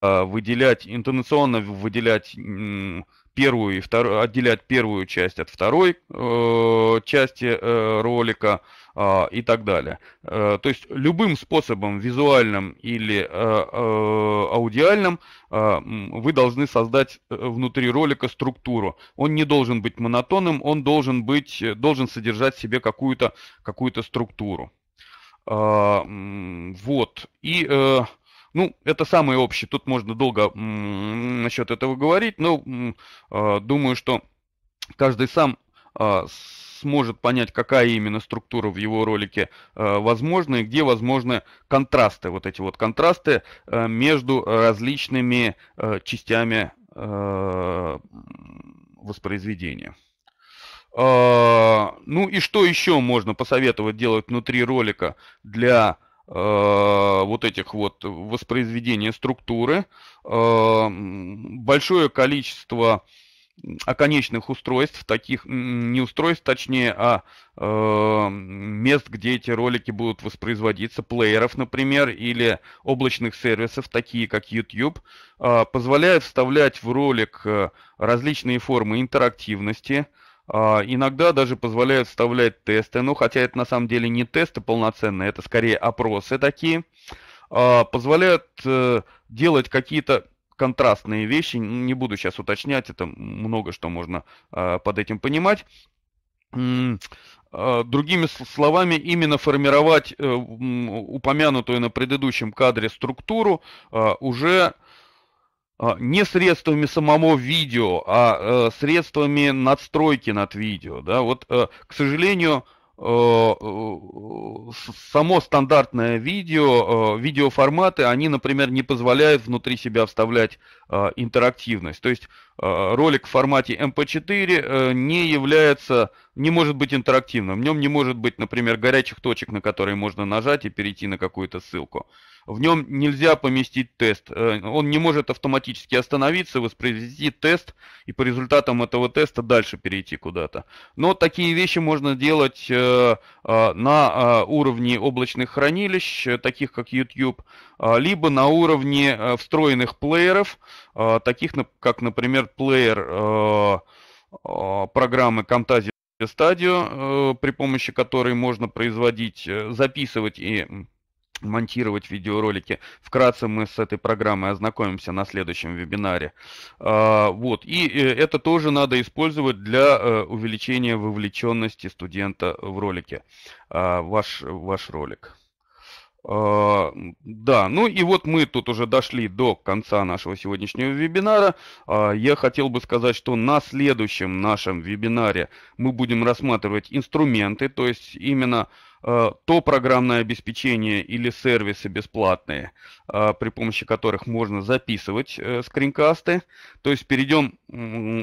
выделять, интонационно выделять первую и вторую, отделять первую часть от второй э, части э, ролика э, и так далее. Э, то есть любым способом, визуальным или э, э, аудиальным, э, вы должны создать э, внутри ролика структуру. Он не должен быть монотонным, он должен, быть, э, должен содержать в себе какую-то какую структуру. Э, вот. И... Э, ну, это самый общий. Тут можно долго насчет этого говорить, но э, думаю, что каждый сам э, сможет понять, какая именно структура в его ролике э, возможна и где возможны контрасты, вот эти вот контрасты э, между различными э, частями э, воспроизведения. Э, ну и что еще можно посоветовать делать внутри ролика для Э, вот этих вот воспроизведения структуры, э, большое количество оконечных устройств, таких не устройств, точнее, а э, мест, где эти ролики будут воспроизводиться, плееров, например, или облачных сервисов, такие как YouTube, э, позволяет вставлять в ролик различные формы интерактивности, а, иногда даже позволяют вставлять тесты, ну хотя это на самом деле не тесты полноценные, это скорее опросы такие. А, позволяют э, делать какие-то контрастные вещи, не буду сейчас уточнять, это много что можно а, под этим понимать. Другими словами, именно формировать э, упомянутую на предыдущем кадре структуру уже а, не средствами самого видео, а э, средствами надстройки над видео. Да? Вот, э, к сожалению, э, само стандартное видео, видеоформаты, они, например, не позволяют внутри себя вставлять интерактивность. То есть ролик в формате MP4 эм не является, не может быть интерактивным. В нем не может быть, например, горячих точек, на которые можно нажать и перейти на какую-то ссылку в нем нельзя поместить тест. Э, он не может автоматически остановиться, воспроизвести тест и по результатам этого теста дальше перейти куда-то. Но такие вещи можно делать э, э, на уровне облачных хранилищ, таких как YouTube, либо на уровне встроенных плееров, таких как, например, плеер программы Camtasia Стадию, при помощи которой можно производить, записывать и монтировать видеоролики. Вкратце мы с этой программой ознакомимся на следующем вебинаре. А, вот. И э, это тоже надо использовать для э, увеличения вовлеченности студента в ролике, а, ваш, ваш ролик. А, да, ну и вот мы тут уже дошли до конца нашего сегодняшнего вебинара. Я хотел бы сказать, что на следующем нашем вебинаре мы будем рассматривать инструменты, то есть именно Э, то программное обеспечение или сервисы бесплатные, э, при помощи которых можно записывать э, скринкасты. То есть перейдем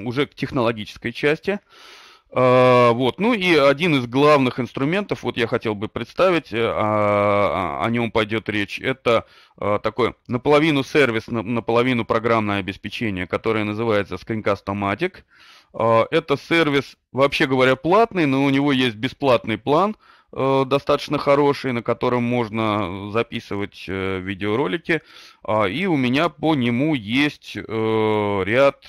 уже к технологической части. Вот. Ну и один из главных инструментов, вот я хотел бы представить, а, а, о нем пойдет речь, это такой наполовину сервис, наполовину программное обеспечение, которое называется Screencast-O-Matic. Это сервис, вообще говоря, платный, но у него есть бесплатный план – Э, достаточно хороший, на котором можно записывать э, видеоролики. А, и у меня по нему есть э, ряд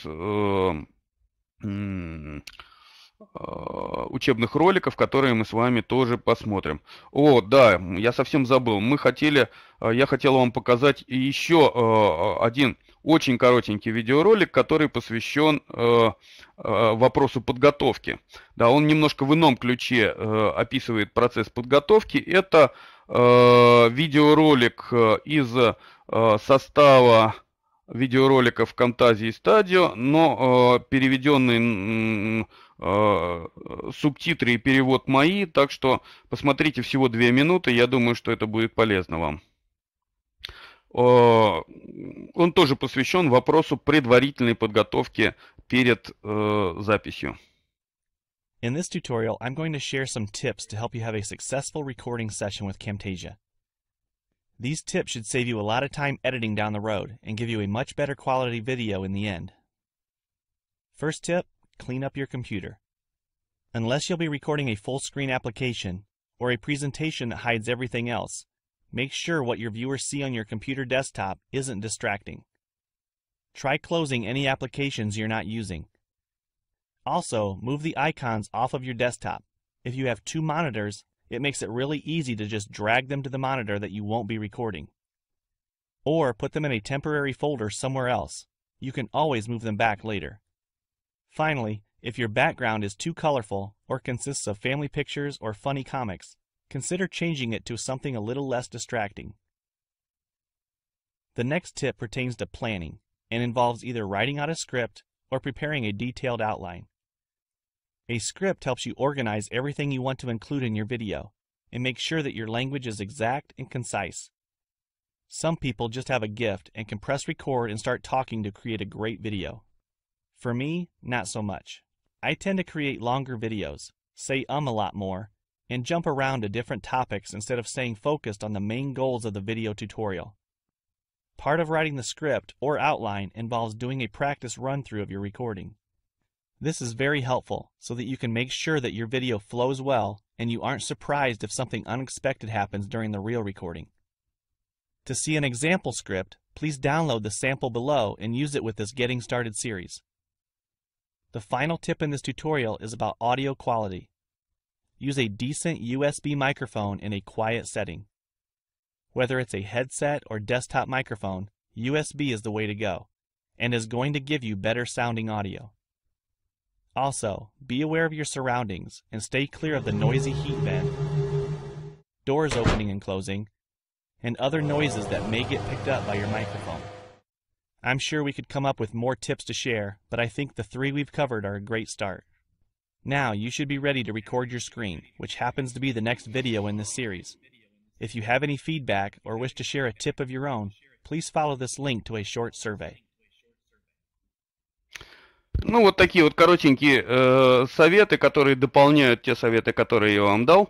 учебных роликов, которые мы с вами тоже посмотрим. О, да, я совсем забыл. Мы хотели, я хотел вам показать еще один очень коротенький видеоролик, который посвящен э, э, вопросу подготовки. Да, он немножко в ином ключе э, описывает процесс подготовки. Это э, видеоролик э, из э, состава видеороликов Camtasia и Стадио, но э, переведенный э, субтитры и перевод мои, так что посмотрите всего две минуты, я думаю, что это будет полезно вам. Э, он тоже посвящен вопросу предварительной подготовки перед э, записью. In this tutorial, I'm going to share some tips to help you have a successful recording session with Camtasia. These tips should save you a lot of time editing down the road and give you a much better quality video in the end. First tip, clean up your computer. Unless you'll be recording a full screen application or a presentation that hides everything else, Make sure what your viewers see on your computer desktop isn't distracting. Try closing any applications you're not using. Also, move the icons off of your desktop. If you have two monitors, it makes it really easy to just drag them to the monitor that you won't be recording. Or put them in a temporary folder somewhere else. You can always move them back later. Finally, if your background is too colorful or consists of family pictures or funny comics, consider changing it to something a little less distracting. The next tip pertains to planning and involves either writing out a script or preparing a detailed outline. A script helps you organize everything you want to include in your video and make sure that your language is exact and concise. Some people just have a gift and can press record and start talking to create a great video. For me, not so much. I tend to create longer videos, say um a lot more, and jump around to different topics instead of staying focused on the main goals of the video tutorial. Part of writing the script or outline involves doing a practice run-through of your recording. This is very helpful so that you can make sure that your video flows well and you aren't surprised if something unexpected happens during the real recording. To see an example script, please download the sample below and use it with this Getting Started series. The final tip in this tutorial is about audio quality. Use a decent USB microphone in a quiet setting. Whether it's a headset or desktop microphone, USB is the way to go and is going to give you better sounding audio. Also, be aware of your surroundings and stay clear of the noisy heat vent, doors opening and closing, and other noises that may get picked up by your microphone. I'm sure we could come up with more tips to share, but I think the three we've covered are a great start. Now you should be ready to record your screen, which happens to be the next video in this series. If you have any feedback or wish to share a tip of your own, please follow this link to a short survey. Ну, вот такие вот коротенькие э, советы, которые дополняют те советы, которые я вам дал.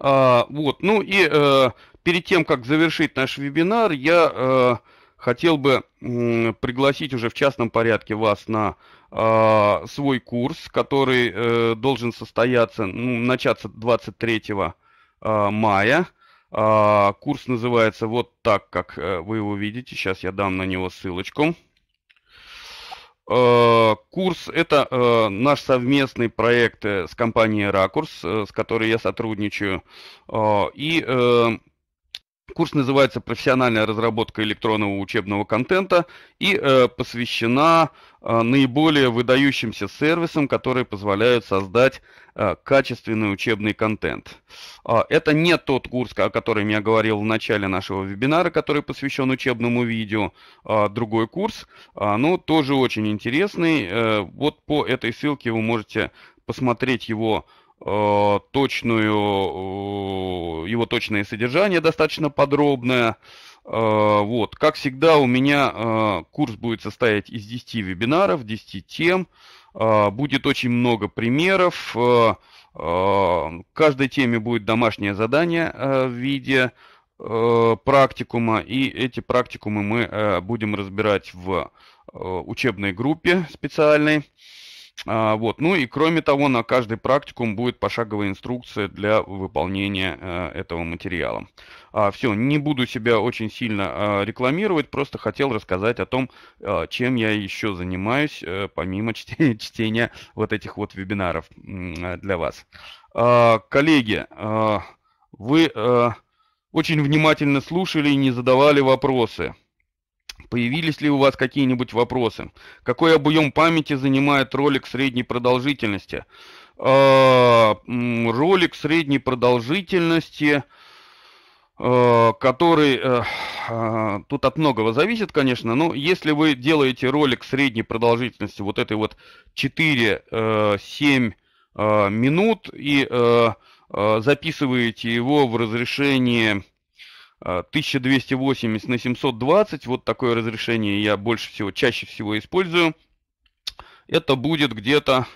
А, вот, ну и э, перед тем, как завершить наш вебинар, я э, хотел бы э, пригласить уже в частном порядке вас на а, свой курс, который э, должен состояться, ну, начаться 23 э, а, мая. Э, курс называется вот так, как э, вы его видите. Сейчас я дам на него ссылочку. Э, курс – это э, наш совместный проект э, с компанией «Ракурс», э, с которой я сотрудничаю. И э, Курс называется «Профессиональная разработка электронного учебного контента» и э, посвящена э, наиболее выдающимся сервисам, которые позволяют создать э, качественный учебный контент. Э, это не тот курс, о котором я говорил в начале нашего вебинара, который посвящен учебному видео, э, другой курс, э, но тоже очень интересный. Э, вот по этой ссылке вы можете посмотреть его э, Э, точную, э, его точное содержание достаточно подробное. Э, вот, как всегда, у меня курс будет состоять из 10 вебинаров, 10 тем. Будет очень много примеров. К каждой теме будет домашнее задание в виде практикума, и эти практикумы мы будем разбирать в учебной группе специальной. А, вот. Ну и кроме того, на каждый практикум будет пошаговая инструкция для выполнения а, этого материала. А, Все, не буду себя очень сильно рекламировать, просто хотел рассказать о том, чем я еще занимаюсь, э, помимо [laughs] чтения, вот этих вот вебинаров для вас. Коллеги, вы очень внимательно слушали и не задавали вопросы. Появились ли у вас какие-нибудь вопросы? Какой объем памяти занимает ролик средней продолжительности? А, ролик средней продолжительности а, который э, а, тут от многого зависит, конечно, но если вы делаете ролик средней продолжительности вот этой вот 4-7 э, минут и э, записываете его в разрешении 1280 а, на 720, вот такое разрешение я больше всего, чаще всего использую. Это будет где-то,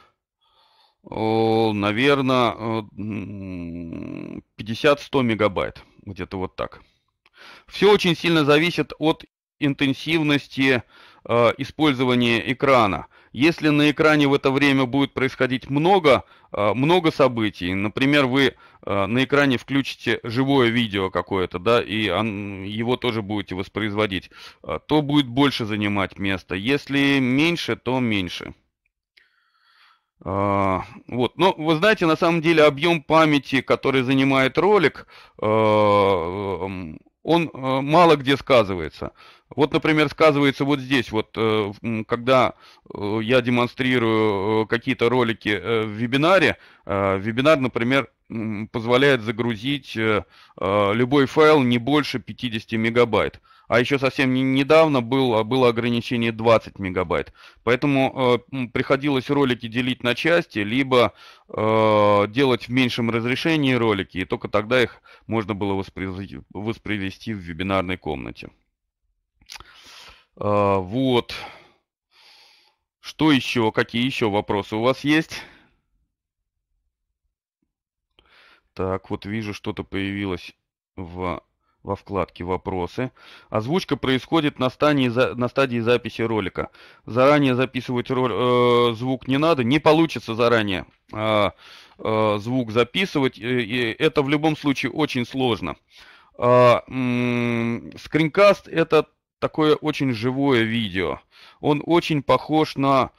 наверное, 50-100 мегабайт, где-то вот так. Все очень сильно зависит от интенсивности а, использования экрана. Если на экране в это время будет происходить много, э, много событий, например, вы э, на экране включите живое видео какое-то, да, и его тоже будете воспроизводить, э, то будет больше занимать место. Если меньше, то меньше. Вот, но вы знаете, на самом деле объем памяти, который занимает ролик, он мало где сказывается. Вот, например, сказывается вот здесь, вот, э, когда э, я демонстрирую э, какие-то ролики в вебинаре, вебинар, например, позволяет загрузить любой файл не больше 50 мегабайт. А еще совсем недавно было, а было ограничение 20 мегабайт. Поэтому приходилось ролики делить на части, либо делать в меньшем разрешении ролики, и только тогда их можно было воспроизвести в вебинарной комнате. А, вот. Что еще? Какие еще вопросы у вас есть? Так, вот вижу, что-то появилось в, во вкладке «Вопросы». Озвучка происходит на стадии, на стадии записи ролика. Заранее записывать роль, э, звук не надо, не получится заранее э, э, звук записывать. Э, и это в любом случае очень сложно. Э, э, скринкаст – это такое очень живое видео. Он очень похож на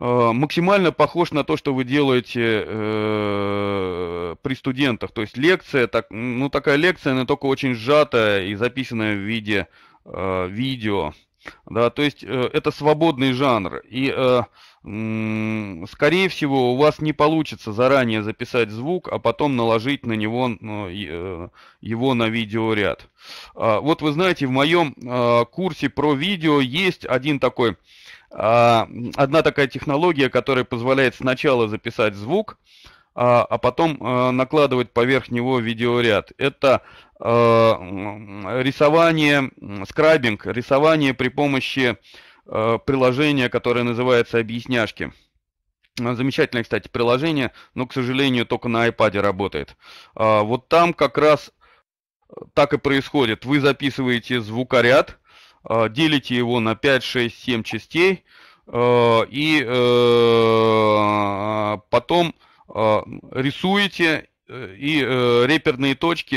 э, максимально похож на то, что вы делаете э, при студентах. То есть лекция, так, ну такая лекция, но только очень сжатая и записанная в виде э, видео. Да, то есть э, это свободный жанр. И, э, э, скорее всего, у вас не получится заранее записать звук, а потом наложить на него э, э его на видеоряд. Э, вот вы знаете, в моем э, курсе про видео есть один такой, э, одна такая технология, которая позволяет сначала записать звук, э, а, а потом а, накладывать поверх него видеоряд. Это а, рисование, скрабинг, рисование при помощи приложения, которое называется «Объясняшки». Замечательное, кстати, приложение, но, к сожалению, только на iPad работает. Вот там как раз так и происходит. Вы записываете звукоряд, делите его на 5, 6, 7 частей, и э, потом Э, рисуете э, и э, реперные точки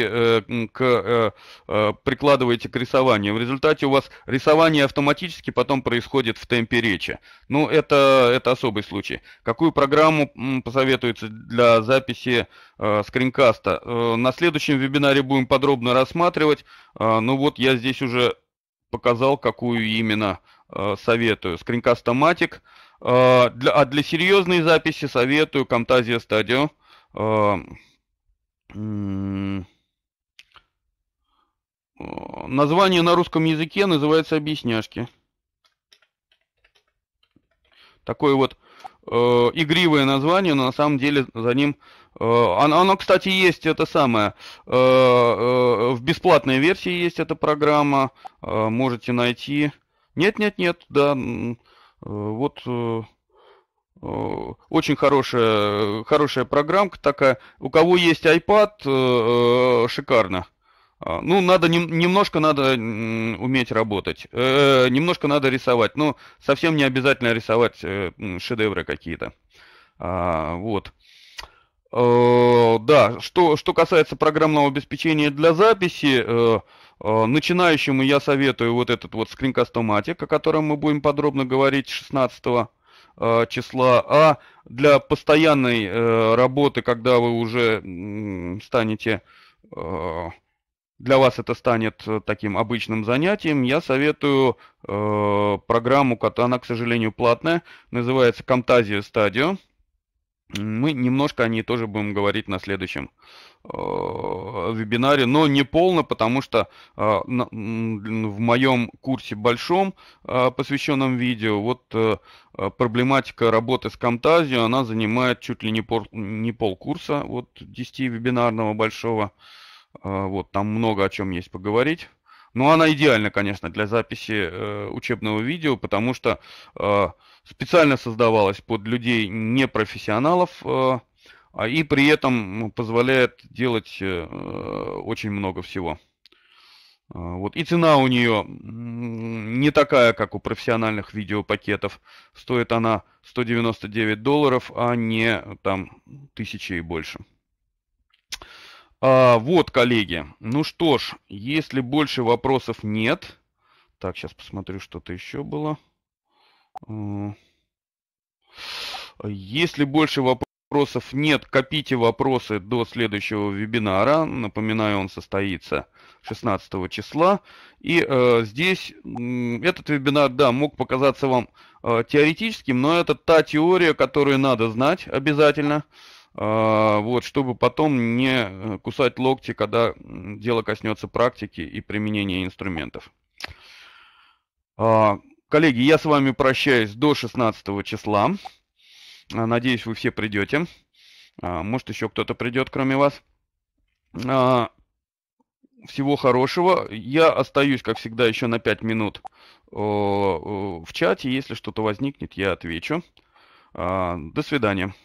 к, прикладываете к рисованию. В результате у вас рисование автоматически потом происходит в темпе речи. Ну, это, это особый случай. Какую программу посоветуется для записи скринкаста? На следующем вебинаре будем подробно рассматривать. Ну вот я здесь уже показал, какую именно советую. Скринкастоматик. Matic Э, для А для серьезной записи советую Camtasia Studio. Э, э, название на русском языке называется «Объясняшки». Такое вот э, игривое название, но на самом деле за ним... Э, оно, оно, кстати, есть это самое. Э, э, в бесплатной версии есть эта программа. Э, можете найти. Нет, нет, нет, да. Э, вот э, э, очень хорошая, хорошая программка такая. У кого есть iPad, шикарно. А, ну, надо немножко надо уметь работать, немножко надо рисовать, но ну, совсем не обязательно рисовать шедевры какие-то. А, вот. Э, да, что, что касается программного обеспечения для записи, э, э, начинающему я советую вот этот вот скринкастоматик, о котором мы будем подробно говорить 16 числа, а для постоянной работы, когда вы уже станете, для вас это станет таким обычным занятием, я советую программу, она, к сожалению, платная, называется Camtasia Studio. Мы немножко о ней тоже будем говорить на следующем э, вебинаре, но не полно, потому что э, на, в моем курсе большом, э, посвященном видео, вот э, проблематика работы с камтазией она занимает чуть ли не, пол, не полкурса, вот 10 вебинарного большого. Э, вот там много о чем есть поговорить. Но ну, она идеальна, конечно, для записи э, учебного видео, потому что... Э, специально создавалась под людей непрофессионалов э, а, и при этом позволяет делать э, очень много всего. Э, вот. И цена у нее не такая, как у профессиональных видеопакетов. Стоит она 199 долларов, а не там тысячи и больше. А, вот, коллеги. Ну что ж, если больше вопросов нет. Так, сейчас посмотрю, что-то еще было. Если больше вопросов нет, копите вопросы до следующего вебинара. Напоминаю, он состоится 16 числа. И э, здесь э, этот вебинар, да, мог показаться вам э, теоретическим, но это та теория, которую надо знать обязательно, э, вот, чтобы потом не э, кусать локти, когда дело коснется практики и применения инструментов. А, Коллеги, я с вами прощаюсь до 16 числа. А, надеюсь, вы все придете. А, может, еще кто-то придет, кроме вас. А, всего хорошего. Я остаюсь, как всегда, еще на 5 минут в чате. Если что-то возникнет, я отвечу. До свидания.